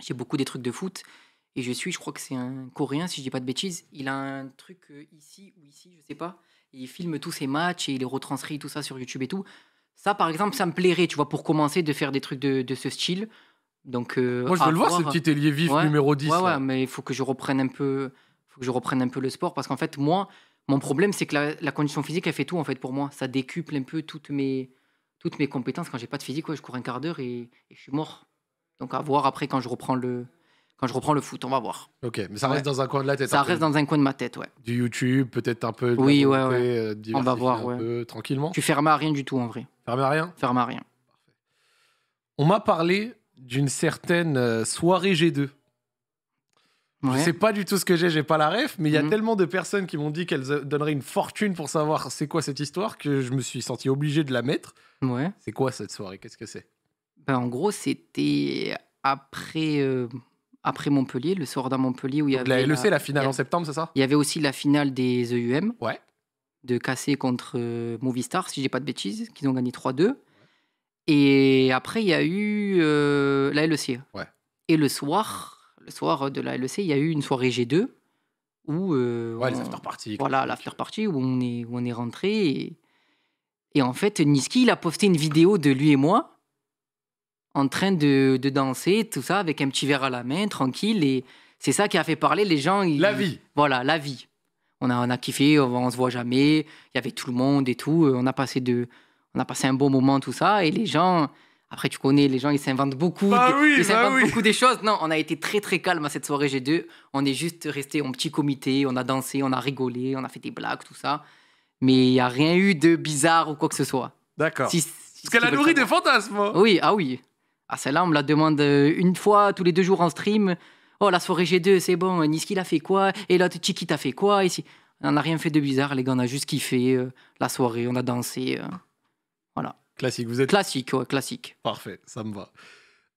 j'ai beaucoup des trucs de foot et je suis, je crois que c'est un Coréen, si je dis pas de bêtises, il a un truc euh, ici ou ici, je sais pas. il filme tous ses matchs et il les retranscrit tout ça sur YouTube et tout. Ça, par exemple, ça me plairait, tu vois, pour commencer de faire des trucs de ce style. Donc, euh, Moi, je veux le voir, ce petit ailier vif numéro 10. Ouais, mais il faut que je reprenne un peu, faut que je reprenne un peu le sport parce qu'en fait, moi, mon problème, c'est que la, condition physique, elle fait tout en fait pour moi. Ça décuple un peu toutes mes, toutes mes compétences. Quand j'ai pas de physique, ouais, je cours un quart d'heure et, je suis mort. Donc, à voir après quand je reprends le, quand je reprends le foot, on va voir. Ok, mais ça reste dans un coin de la tête. Ça reste dans un coin de ma tête, ouais. Du YouTube, peut-être un peu. oui, ouais, euh, on va voir, un peu, tranquillement. Tu fermes à rien du tout en vrai. fermes à rien. fermes à rien. On m'a parlé d'une certaine euh, soirée G2. Je ne sais pas du tout ce que j'ai, j'ai pas la ref, mais il y a mhm. tellement de personnes qui m'ont dit qu'elles euh, donneraient une fortune pour savoir c'est quoi cette histoire que je me suis senti obligé de la mettre. Ouais. C'est quoi cette soirée Qu'est-ce que c'est ben, En gros, c'était après, euh, après Montpellier, le soir d'un Montpellier où il y avait. E la LEC, la, finale en septembre, c'est ça Il y avait aussi la finale des EUM. Ouais. De Cassé contre Movistar, si j'ai pas de bêtises, qu'ils ont gagné 3-2. Et après, il y a eu euh, la LEC. Ouais. Et le soir, le soir de la LEC, il y a eu une soirée G2 où. Euh, ouais, les after parties Voilà, l'after party où on est, où on est rentré. Et, et, en fait, Niski, il a posté une vidéo de lui et moi en train de, de danser, tout ça, avec un petit verre à la main, tranquille. Et c'est ça qui a fait parler les gens. la vie. Voilà, la vie. On a, on a kiffé, on, on se voit jamais. Il y avait tout le monde et tout. Euh, on a passé de on a passé un bon moment, tout ça. Et les gens, après, tu connais, les gens, ils s'inventent beaucoup. Bah ils bah s'inventent beaucoup des choses. Non, on a été très, très calme à cette soirée G2. On est juste resté en petit comité. On a dansé, on a rigolé, on a fait des blagues, tout ça. Mais il n'y a rien eu de bizarre ou quoi que ce soit. D'accord. Parce qu'elle a nourri des fantasmes. Hein. Oui, ah oui. Ah, celle-là, on me la demande euh, une fois, tous les deux jours en stream. Oh, la soirée G2, c'est bon. Niski, a fait quoi Et l'autre, Chiki, t'as fait quoi Ici, On n'a rien fait de bizarre, les gars. On a juste kiffé euh, la soirée. On a dansé. Euh. Classique, vous êtes. Classique, classique. Parfait, ça me va.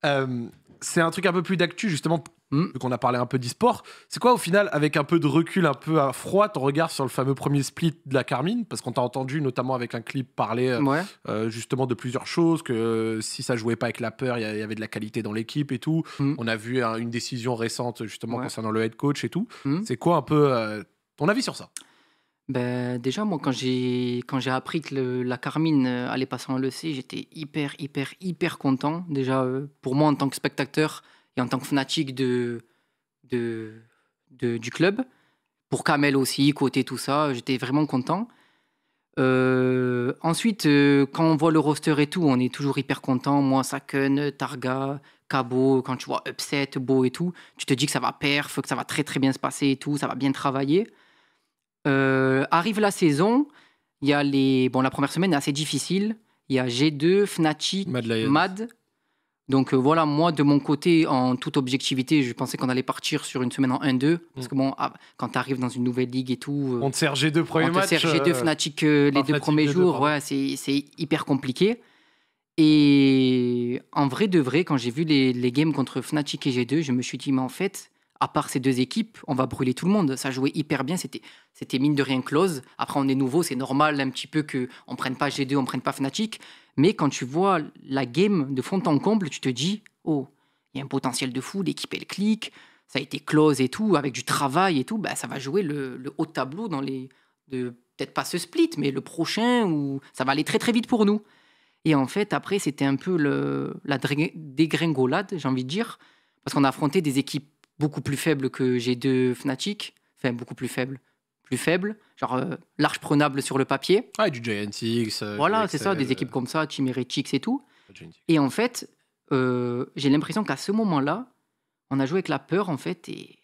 Euh, c'est un truc un peu plus d'actu, justement, hmm. qu'on a parlé un peu d'e-sport. C'est quoi, au final, avec un peu de recul, un peu à froid, ton regard sur le fameux premier split de la Carmine Parce qu'on t'a entendu, notamment avec un clip, parler euh, euh, justement de plusieurs choses, que si ça jouait pas avec la peur, il y, avait de la qualité dans l'équipe et tout. Hmm. On a vu une décision récente, justement, concernant le head coach et tout. Hmm. C'est quoi un peu ton avis sur ça ben, déjà, moi, quand j'ai, quand j'ai appris que la Carmine euh, allait passer en LEC, j'étais hyper, hyper, hyper content. Déjà, euh, pour moi, en tant que spectateur et en tant que fanatique de, de, du club, pour Kamel aussi, côté tout ça, j'étais vraiment content. Euh, ensuite, quand on voit le roster et tout, on est toujours hyper content. Moi, Saken, Targa, Cabo, quand tu vois Upset, Beau et tout, tu te dis que ça va perf, que ça va très très bien se passer et tout, ça va bien travailler. Euh, arrive la saison, il y a les. Bon, la première semaine est assez difficile. Il y a G2, Fnatic, Mad, Donc euh, voilà, moi de mon côté, en toute objectivité, je pensais qu'on allait partir sur une semaine en 1-2. Mm. Parce que bon, ah, quand tu arrives dans une nouvelle ligue et tout. Euh, on te sert G2 premier match. On te sert G2 Fnatic les deux premiers jours. ouais, c'est hyper compliqué. Et en vrai de vrai, quand j'ai vu les, les games contre Fnatic et G2, je me suis dit, mais en fait, à part ces deux équipes, on va brûler tout le monde. Ça jouait hyper bien, c'était, c'était mine de rien close. Après, on est nouveau, c'est normal un petit peu qu'on ne prenne pas G2, on ne prenne pas Fnatic. Mais quand tu vois la game de fond en comble, tu te dis, oh, il y a un potentiel de fou, l'équipe elle clique, ça a été close et tout, avec du travail et tout, bah, ça va jouer le, haut tableau dans les. De, peut-être pas ce split, mais le prochain, ou ça va aller très très vite pour nous. Et en fait, après, c'était un peu le, la dégringolade, j'ai envie de dire, parce qu'on a affronté des équipes beaucoup plus faible que G2 Fnatic. Enfin, beaucoup plus faible. Plus faible. Genre, euh, large prenable sur le papier. Ah, du Giantix. Euh, voilà, c'est ça, des euh, équipes comme ça, Team Heretics et tout. Et en fait, j'ai l'impression qu'à ce moment-là, on a joué avec la peur, en fait, et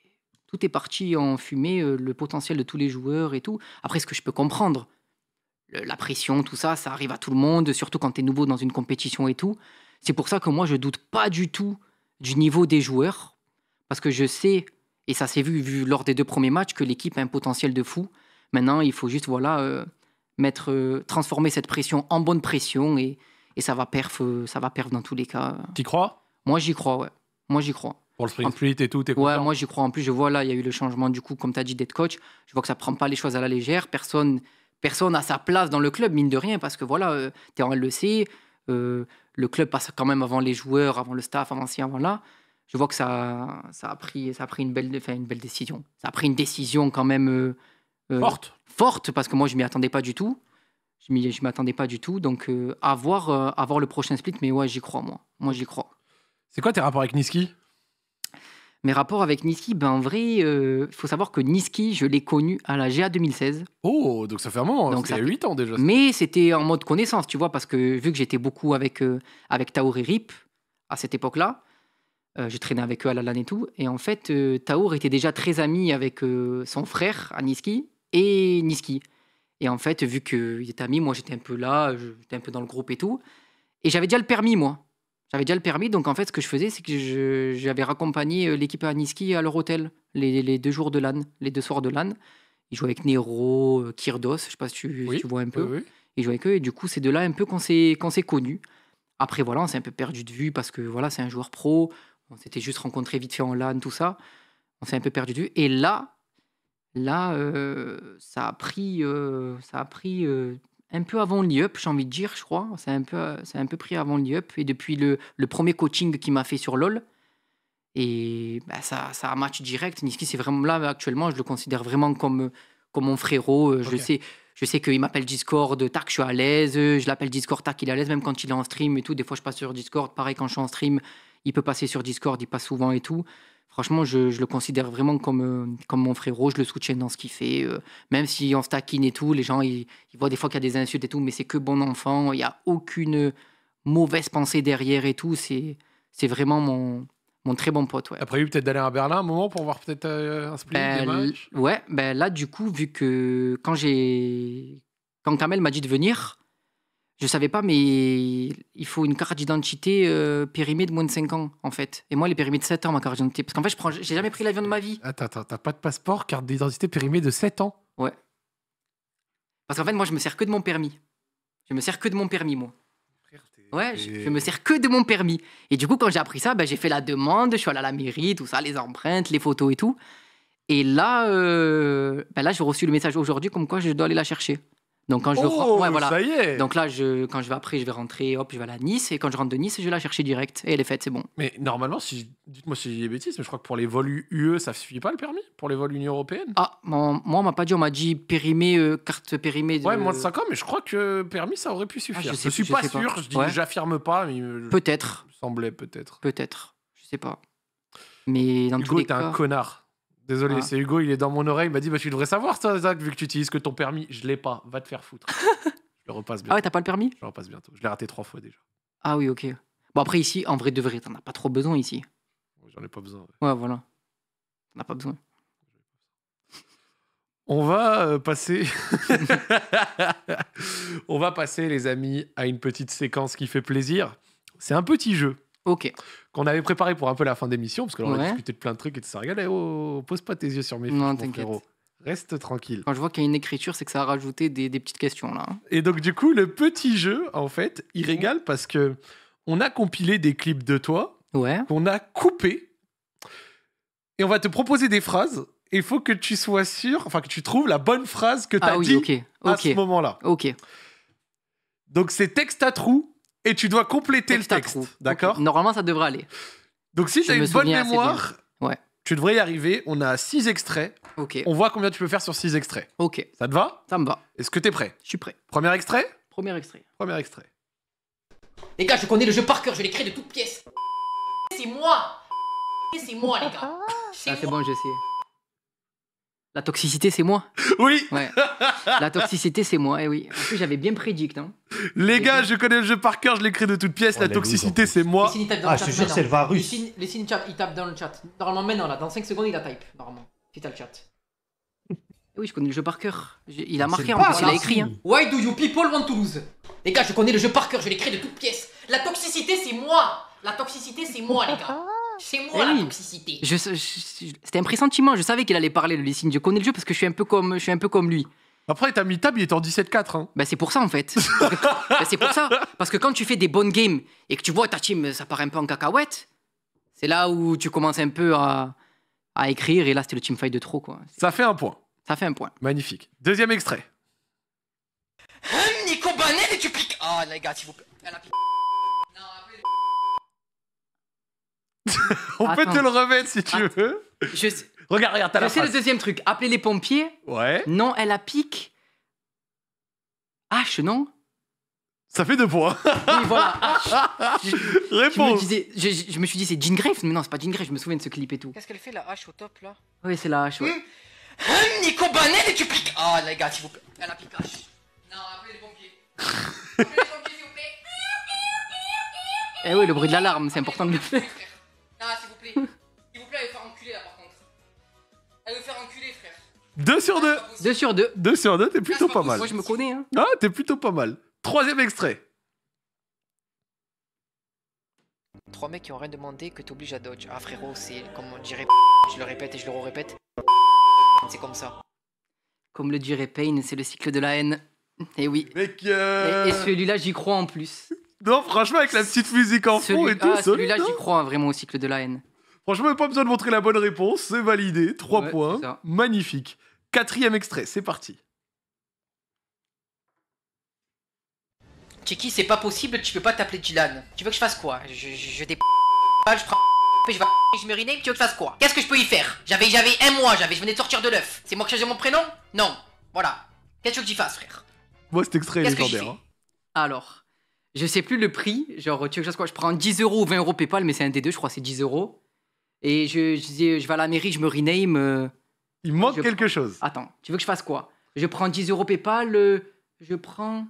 tout est parti en fumée, le potentiel de tous les joueurs et tout. Après, ce que je peux comprendre, la pression, tout ça, ça arrive à tout le monde, surtout quand tu es nouveau dans une compétition et tout. C'est pour ça que moi, je doute pas du tout du niveau des joueurs, parce que je sais, et ça s'est vu, vu lors des deux premiers matchs, que l'équipe a un potentiel de fou. Maintenant, il faut juste voilà, euh, mettre, euh, transformer cette pression en bonne pression et, ça, va perf, euh, ça va perf dans tous les cas. Tu crois Moi, j'y crois, ouais. Moi, j'y crois. Pour le sprint fleet et tout, t'es Ouais, moi, j'y crois. En plus, je vois là, il y a eu le changement du coup, comme tu as dit, d'être coach. Je vois que ça prend pas les choses à la légère. Personne personne à sa place dans le club, mine de rien, parce que voilà, tu es en LEC, le club passe quand même avant les joueurs, avant le staff, avant ci, avant là je vois que ça, a, pris, une belle, décision. Ça a pris une décision quand même euh, euh, forte. forte, parce que moi, je m'y attendais pas du tout. Je m'y, attendais pas du tout. Donc, avoir euh, le prochain split, mais ouais, j'y crois, moi. Moi, j'y crois. C'est quoi tes rapports avec Niski Mes rapports avec Niski, ben, en vrai, il faut savoir que Niski, je l'ai connu à la GA 2016. Oh, donc ça fait un moment, hein. donc ça fait... 8 ans déjà. Mais c'était en mode connaissance, tu vois, parce que vu que j'étais beaucoup avec, avec Taori Rip à cette époque-là, euh, je traînais traîné avec eux à la LAN et tout. Et en fait, euh, Taour était déjà très ami avec euh, son frère, Aniski, et Niski. Et en fait, vu qu'il étaient ami, moi j'étais un peu là, j'étais un peu dans le groupe et tout. Et j'avais déjà le permis, moi. J'avais déjà le permis, donc en fait, ce que je faisais, c'est que j'avais raccompagné l'équipe à Aniski à leur hôtel, les, deux jours de LAN, les deux soirs de LAN. Ils jouaient avec Nero, Kirdos, je sais pas si tu, vois un peu. Ils jouaient avec eux, et du coup, c'est de là un peu qu'on s'est connus. Après, voilà, on s'est un peu perdu de vue parce que voilà, c'est un joueur pro. On s'était juste rencontré vite fait en LAN, tout ça. On s'est un peu perdu du. Et là, là, euh, ça a pris, euh, ça a pris euh, un peu avant l'IUP, j'ai envie de dire, je crois. C'est un peu, c'est un peu pris avant l'IUP. Et depuis le, premier coaching qu'il m'a fait sur LOL, et bah, ça, ça a match direct. Niski, c'est vraiment là actuellement, je le considère vraiment comme, mon frérot. Je sais. Je sais qu'il m'appelle Discord, tac, je suis à l'aise. Je l'appelle Discord, tac, il est à l'aise, même quand il est en stream et tout. Des fois, je passe sur Discord. Pareil, quand je suis en stream, il peut passer sur Discord, il passe souvent et tout. Franchement, je, le considère vraiment comme, euh, comme mon frérot, je le soutiens dans ce qu'il fait. Euh, même si on se taquine et tout, les gens, ils, voient des fois qu'il y a des insultes et tout, mais c'est que bon enfant, il n'y a aucune mauvaise pensée derrière et tout. C'est c'est vraiment mon, mon très bon pote. Ouais. Après, il peut-être d'aller à Berlin un moment pour voir peut-être euh, un split ben, des matchs ouais, ben là, du coup, vu que quand j'ai. Quand Kamel m'a dit de venir, je ne savais pas, mais il faut une carte d'identité euh, périmée de moins de 5 ans, en fait. Et moi, elle est périmée de 7 ans, ma carte d'identité. Parce qu'en fait, je prends, j'ai jamais pris l'avion de ma vie. Attends, attends, t'as pas de passeport, carte d'identité périmée de 7 ans Ouais. Parce qu'en fait, moi, je me sers que de mon permis. Je me sers que de mon permis, moi. Ouais, je, je, me sers que de mon permis. Et du coup, quand j'ai appris ça, bah, j'ai fait la demande, je suis allé à la mairie, tout ça, les empreintes, les photos et tout. Et là, euh, bah là j'ai reçu le message aujourd'hui comme quoi je dois aller la chercher. Donc quand je oh, voilà. Donc là, je, quand je vais après, je vais rentrer, hop, je vais à Nice et quand je rentre de Nice, je vais la chercher direct et elle est faite, c'est bon. Mais normalement, si dites-moi si j'ai des bêtises, mais je crois que pour les vols UE, ça suffit pas le permis pour les vols Union européenne. Ah, moi on m'a pas dit, on m'a dit périmé euh, carte périmée. Ouais, moins de 5 ans, mais je crois que permis ça aurait pu suffire. Ah, je, ne suis pas sûr, je dis, j'affirme pas, euh, peut-être. Semblait peut-être. Peut-être, je ne sais pas. Mais dans Hugo, tous les cas, un connard. Désolé, hein c'est Hugo, il est dans mon oreille. Il m'a dit bah, Tu devrais savoir, ça, Zach, vu que tu utilises que ton permis. Je l'ai pas, va te faire foutre. je le repasse bientôt. Ah ouais, t'as pas le permis Je le repasse bientôt. Je l'ai raté trois fois déjà. Ah oui, ok. Bon, après, ici, en vrai de vrai, t'en as pas trop besoin ici. J'en ai pas besoin. Ouais, ouais voilà. T'en as pas besoin. On va euh, passer. On va passer, les amis, à une petite séquence qui fait plaisir. C'est un petit jeu. Qu'on avait préparé pour un peu la fin d'émission, parce que on a discuté de plein de trucs et tout ça. Regarde, oh, pose pas tes yeux sur mes non, fiches, Reste tranquille. Quand je vois qu'il y a une écriture, c'est que ça a rajouté des, petites questions là. Hein. Et donc du coup, le petit jeu, en fait, il régale parce que on a compilé des clips de toi, qu'on a coupé, et on va te proposer des phrases. Il faut que tu sois sûr, enfin que tu trouves la bonne phrase que tu as ah dit à ce moment-là. Ok. Donc c'est texte à trous et tu dois compléter le texte. D'accord Normalement, ça devrait aller. Donc, si tu as une bonne mémoire, tu devrais y arriver. On a six extraits. Ok. On voit combien tu peux faire sur six extraits. Ok. Ça te va Ça me va. Est-ce que tu es prêt Je suis prêt. Premier extrait Premier extrait. Premier extrait. Les gars, je connais le jeu par cœur, je l'écris de toutes pièces. C'est moi C'est moi, les gars. Ah, c'est bon, j'ai essayé. La toxicité, c'est moi. Oui. La toxicité, c'est moi. Et eh oui. En plus, j'avais bien prédit, hein. Les gars, je connais le jeu par cœur, je l'écris de toute pièce oh, la toxicité, c'est moi. ah, je suis sûr, c'est le varus. Les signes, il dans le chat. Normalement, maintenant, là, dans 5 secondes, il a type. Normalement, si t'as le chat. Eh oui, je connais le jeu par cœur. Il a marqué en plus, il a ah, écrit. Hein. Why do you people want to lose Les gars, je connais le jeu par cœur, je l'écris de toute pièce La toxicité, c'est moi. La toxicité, c'est moi, les gars. C'est moi, eh la Je, c'était un pressentiment. Je savais qu'il allait parler, le dessin. Je connais le jeu parce que je suis un peu comme, je suis un peu comme lui. Après, t'as mis table, il est en 17-4. Hein. Ben, c'est pour ça, en fait. Ben, c'est pour ça. Parce que quand tu fais des bonnes games et que tu vois ta team, ça part un peu en cacahuète, c'est là où tu commences un peu à, à écrire. Et là, c'était le team fight de trop, quoi. Ça fait un point. Ça fait un point. Magnifique. Deuxième extrait. Hum, Nico Banel et tu piques. Ah, les gars, s'il vous plaît. Elle a piqué. on peut te le remettre si tu veux. Regarde, regarde, t'as la C'est le deuxième truc. Appeler les pompiers. Ouais. Non, elle a pique. H, non Ça fait deux points. Oui, voilà. H. Réponse. Je me, suis dit, c'est Jean Graves, mais non, c'est pas Jean je me souviens de ce clip et tout. Qu'est-ce qu'elle fait, la Hache au top, là Oui, c'est la Hache, ouais. Hum. Hum, Nico Banel et tu piques Ah, les gars, s'il vous plaît. Elle a piqué H. Non, appelez les pompiers. appelez les pompiers, s'il vous plaît. Eh oui, le bruit de l'alarme, c'est important de le faire. Ah, s'il vous plaît. S'il vous plaît, allez le faire enculer là par contre. Allez veut faire enculer, frère. 2 sur 2 ah, 2 sur 2 2 sur 2, t'es ah, plutôt pas, mal. Moi je me connais. Hein. Ah, t'es plutôt pas mal. Troisième extrait. Trois mecs qui ont rien demandé que t'obliges à dodge. Ah frérot, c'est comme on dirait. Je le répète et je le répète. C'est comme ça. Comme le dirait Payne, c'est le cycle de la haine. Eh et oui. et celui-là, j'y crois en plus. Non, franchement, avec la petite musique en fond et tout. Ah, celui-là, j'y hein. crois hein, vraiment au cycle de la haine. Franchement, pas besoin de montrer la bonne réponse, c'est validé. 3 points. Magnifique. Quatrième extrait, c'est parti. Checky, c'est pas possible, tu peux pas t'appeler Dylan. Tu veux que je fasse quoi Je, je, je je prends je vais je me rename, tu veux que je fasse quoi Qu'est-ce que je peux y faire J'avais j'avais un mois, j'avais je venais de sortir de l'œuf. C'est moi qui changeais mon prénom Non. Voilà. Qu'est-ce que tu veux que j'y fasse, frère Moi, cet extrait est légendaire. Hein. Alors, je sais plus le prix, genre, tu sais, quoi, je prends 10 euros ou 20 euros PayPal, mais c'est un des deux, je crois, c'est 10 euros. Et je, je, dis, je vais à la mairie, je me rename. Euh, il manque quelque chose. Attends, tu veux que je fasse quoi Je prends 10 euros PayPal, euh, je prends.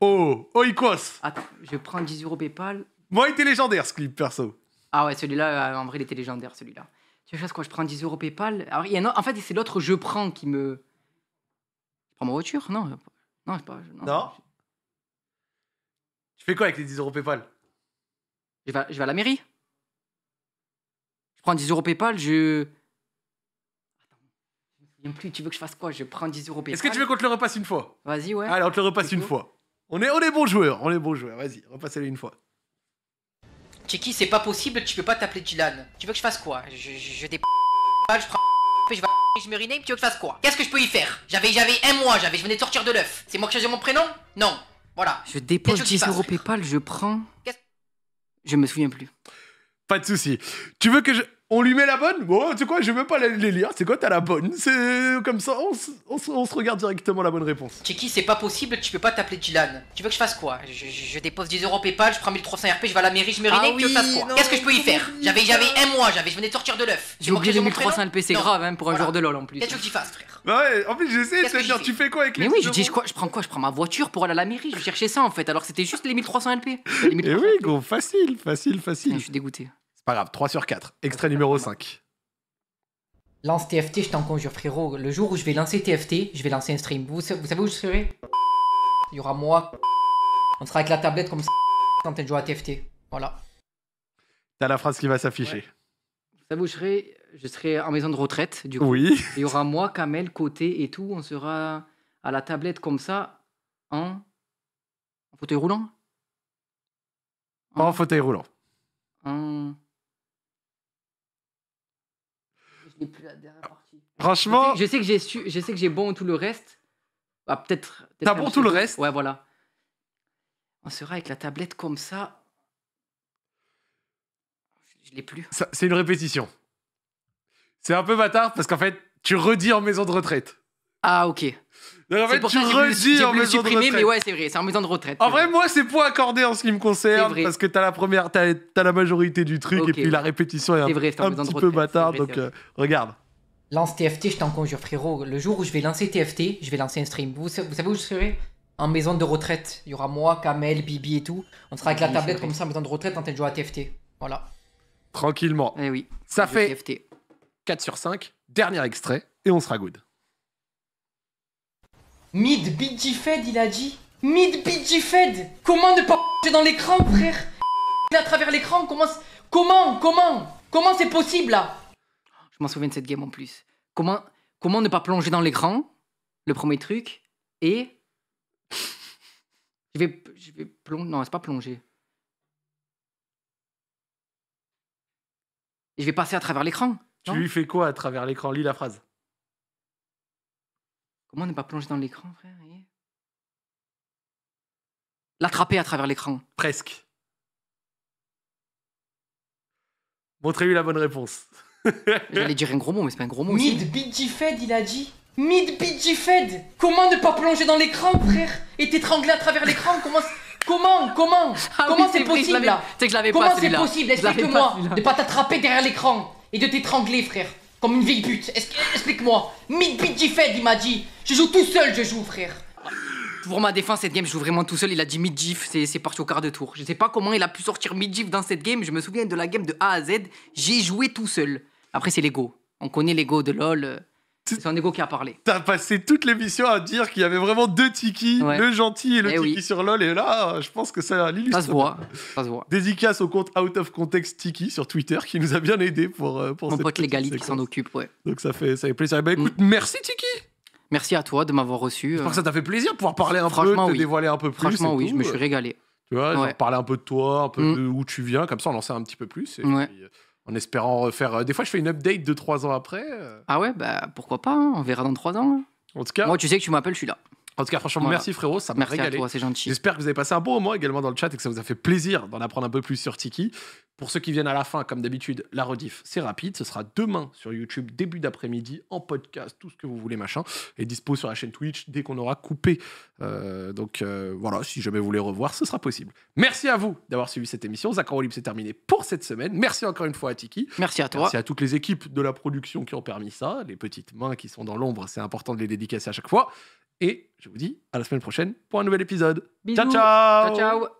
Oh, oh, quoi Attends, je prends 10 euros PayPal. Moi, il était légendaire ce clip, perso. Ah ouais, celui-là, euh, en vrai, il était légendaire, celui-là. Tu veux que je quoi Je prends 10 euros PayPal. Alors, il y En fait, c'est l'autre je prends qui me. Je prends ma voiture Non, non, c'est pas. Non. non. Je fais quoi avec les 10 euros PayPal je vais, à la mairie. Je prends 10 euros PayPal, je. Attends. plus, tu veux que je fasse quoi Je prends 10 euros PayPal. Est-ce que tu veux qu'on te le repasse une fois Vas-y, ouais. Allez, on te le repasse une fois. On est, on est bon joueur, on est bon joueur. Vas-y, repassez-le une fois. Checky, c'est pas possible, tu peux pas t'appeler Dylan. Tu veux que je fasse quoi Je, je, je je prends. Je vais je me rename, tu veux que je fasse quoi Qu'est-ce que je peux y faire J'avais j'avais un mois, j'avais je venais de sortir de l'œuf. C'est moi qui choisis mon prénom Non, voilà. Je dépose 10 euros PayPal, je prends. Je me souviens plus. Pas de souci. Tu veux que je. On lui met la bonne Bon, tu sais quoi, je veux pas les lire. C'est quoi, t'as la bonne C'est comme ça, on, se regarde directement la bonne réponse. Checky, c'est pas possible, tu peux pas t'appeler Dylan. Tu veux que je fasse quoi je, dépose 10 euros PayPal, je prends 1300 RP, je vais à la mairie, je mérite ah que je quoi Qu'est-ce que je peux y faire J'avais j'avais un mois, j'avais je venais de sortir de l'œuf. J'ai oublié 1300 LP, c'est grave, hein, pour un jour joueur de LoL en plus. Qu'est-ce que tu fasses, frère bah ouais, en plus j'essaie de tu fais quoi avec les Mais oui, je dis quoi Je prends quoi Je prends ma voiture pour aller à la mairie, je cherchais ça en fait, alors c'était juste les 1300 LP. Mais oui, gros, facile, facile, facile. Je suis dégoûté. C'est pas grave, 3 sur 4. Extrait numéro 5. Lance TFT, je t'en conjure, frérot. Le jour où je vais lancer TFT, je vais lancer un stream. Vous, vous savez où je serai Il y aura moi. On sera avec la tablette comme ça quand tu de jouer à TFT. Voilà. T'as la phrase qui va s'afficher. Vous savez où je serai Je serai en maison de retraite, du coup. Oui. Il y aura moi, Kamel, Côté et tout. On sera à la tablette comme ça, en, en fauteuil roulant en... fauteuil roulant. En... Franchement. Je sais, que j'ai su, je sais que j'ai bon tout le reste. bah peut-être. T'as bon tout le reste. Ouais, voilà. On sera avec la tablette comme ça. Je l'ai plus. C'est une répétition. C'est un peu bâtard parce qu'en fait, tu redis en maison de retraite. Ah, ok. C'est pour tu redis en maison de retraite. mais ouais, c'est vrai, c'est en maison de retraite. En vrai, moi, c'est point accordé en ce qui me concerne parce que t'as la première, t'as, la majorité du truc et puis la répétition est, un, petit peu bâtard. donc, euh, regarde lance TFT, je t'en conjure, frérot. Le jour où je vais lancer TFT, je vais lancer un stream. Vous, savez où je serai En maison de retraite. Il y aura moi, Kamel, Bibi et tout. On sera avec la tablette comme ça en maison de retraite en train de jouer à TFT. Voilà. Tranquillement. Eh oui. Ça fait TFT. 4 sur 5. Dernier extrait et on sera good. Mid BG Fed, il a dit. Mid BG Fed Comment ne pas dans l'écran, frère À travers l'écran, comment Comment Comment Comment c'est possible là m'en souviens de cette game en plus. Comment, comment ne pas plonger dans l'écran Le premier truc. Et. je vais, plonger. Non, c'est pas plonger. je vais passer à travers l'écran. Tu lui fais quoi à travers l'écran Lis la phrase. Comment ne pas plonger dans l'écran, frère L'attraper à travers l'écran. Presque. Montrez-lui la bonne réponse. J'allais dire un gros mot, mais c'est pas un gros mot. Mid fed, il a dit. Mid fed. Comment ne pas plonger dans l'écran, frère Et t'étrangler à travers l'écran Comment Comment Comment ah Comment c'est possible là que je l'avais Comment c'est possible Explique-moi de pas t'attraper derrière l'écran et de t'étrangler, frère, comme une vieille pute. Explique-moi. Mid fed il m'a dit. Je joue tout seul, je joue, frère. Pour ma défense, cette game, je joue vraiment tout seul. Il a dit mid-gif, c'est parti au quart de tour. Je sais pas comment il a pu sortir mid-gif dans cette game. Je me souviens de la game de A à Z. J'ai joué tout seul. Après, c'est l'ego. On connaît l'ego de LOL. Euh, c'est un ego qui a parlé. T'as passé toute l'émission à dire qu'il y avait vraiment deux Tiki, le gentil et le eh Tiki sur LOL. Et là, je pense que ça l'illustre. Ça se voit. Ça se voit. Dédicace au compte Out of Context Tiki sur Twitter qui nous a bien aidé pour. Euh, pour Mon cette pote qui s'en occupe, ouais. Donc ça fait, ça fait plaisir. Bah, écoute, merci Tiki! Merci à toi de m'avoir reçu. Je pense euh. que ça t'a fait plaisir de pouvoir parler un peu, te dévoiler un peu plus. Franchement, oui, je me suis régalé. Tu vois, parler un peu de toi, un peu mm. de où tu viens, comme ça on en sait un petit peu plus en espérant refaire. Euh, des fois, je fais une update de trois ans après. Euh. Ah ouais, bah pourquoi pas, hein, on verra dans trois ans. Hein. En tout cas. Moi, tu sais que tu m'appelles, je suis là. En tout cas, franchement, merci frérot, ça m'a régalé. Merci à toi, gentil. J'espère que vous avez passé un bon moment également dans le chat et que ça vous a fait plaisir d'en apprendre un peu plus sur Tiki. Pour ceux qui viennent à la fin, comme d'habitude, la rediff, c'est rapide. Ce sera demain sur YouTube, début d'après-midi, en podcast, tout ce que vous voulez, machin. Et dispo sur la chaîne Twitch dès qu'on aura coupé. Euh, donc euh, voilà, si jamais vous voulez revoir, ce sera possible. Merci à vous d'avoir suivi cette émission. Zacharolib, c'est terminé pour cette semaine. Merci encore une fois à Tiki. Merci à toi. Merci à toutes les équipes de la production qui ont permis ça. Les petites mains qui sont dans l'ombre, c'est important de les dédicacer à chaque fois. Et je vous dis à la semaine prochaine pour un nouvel épisode. Ciao, Ciao, ciao.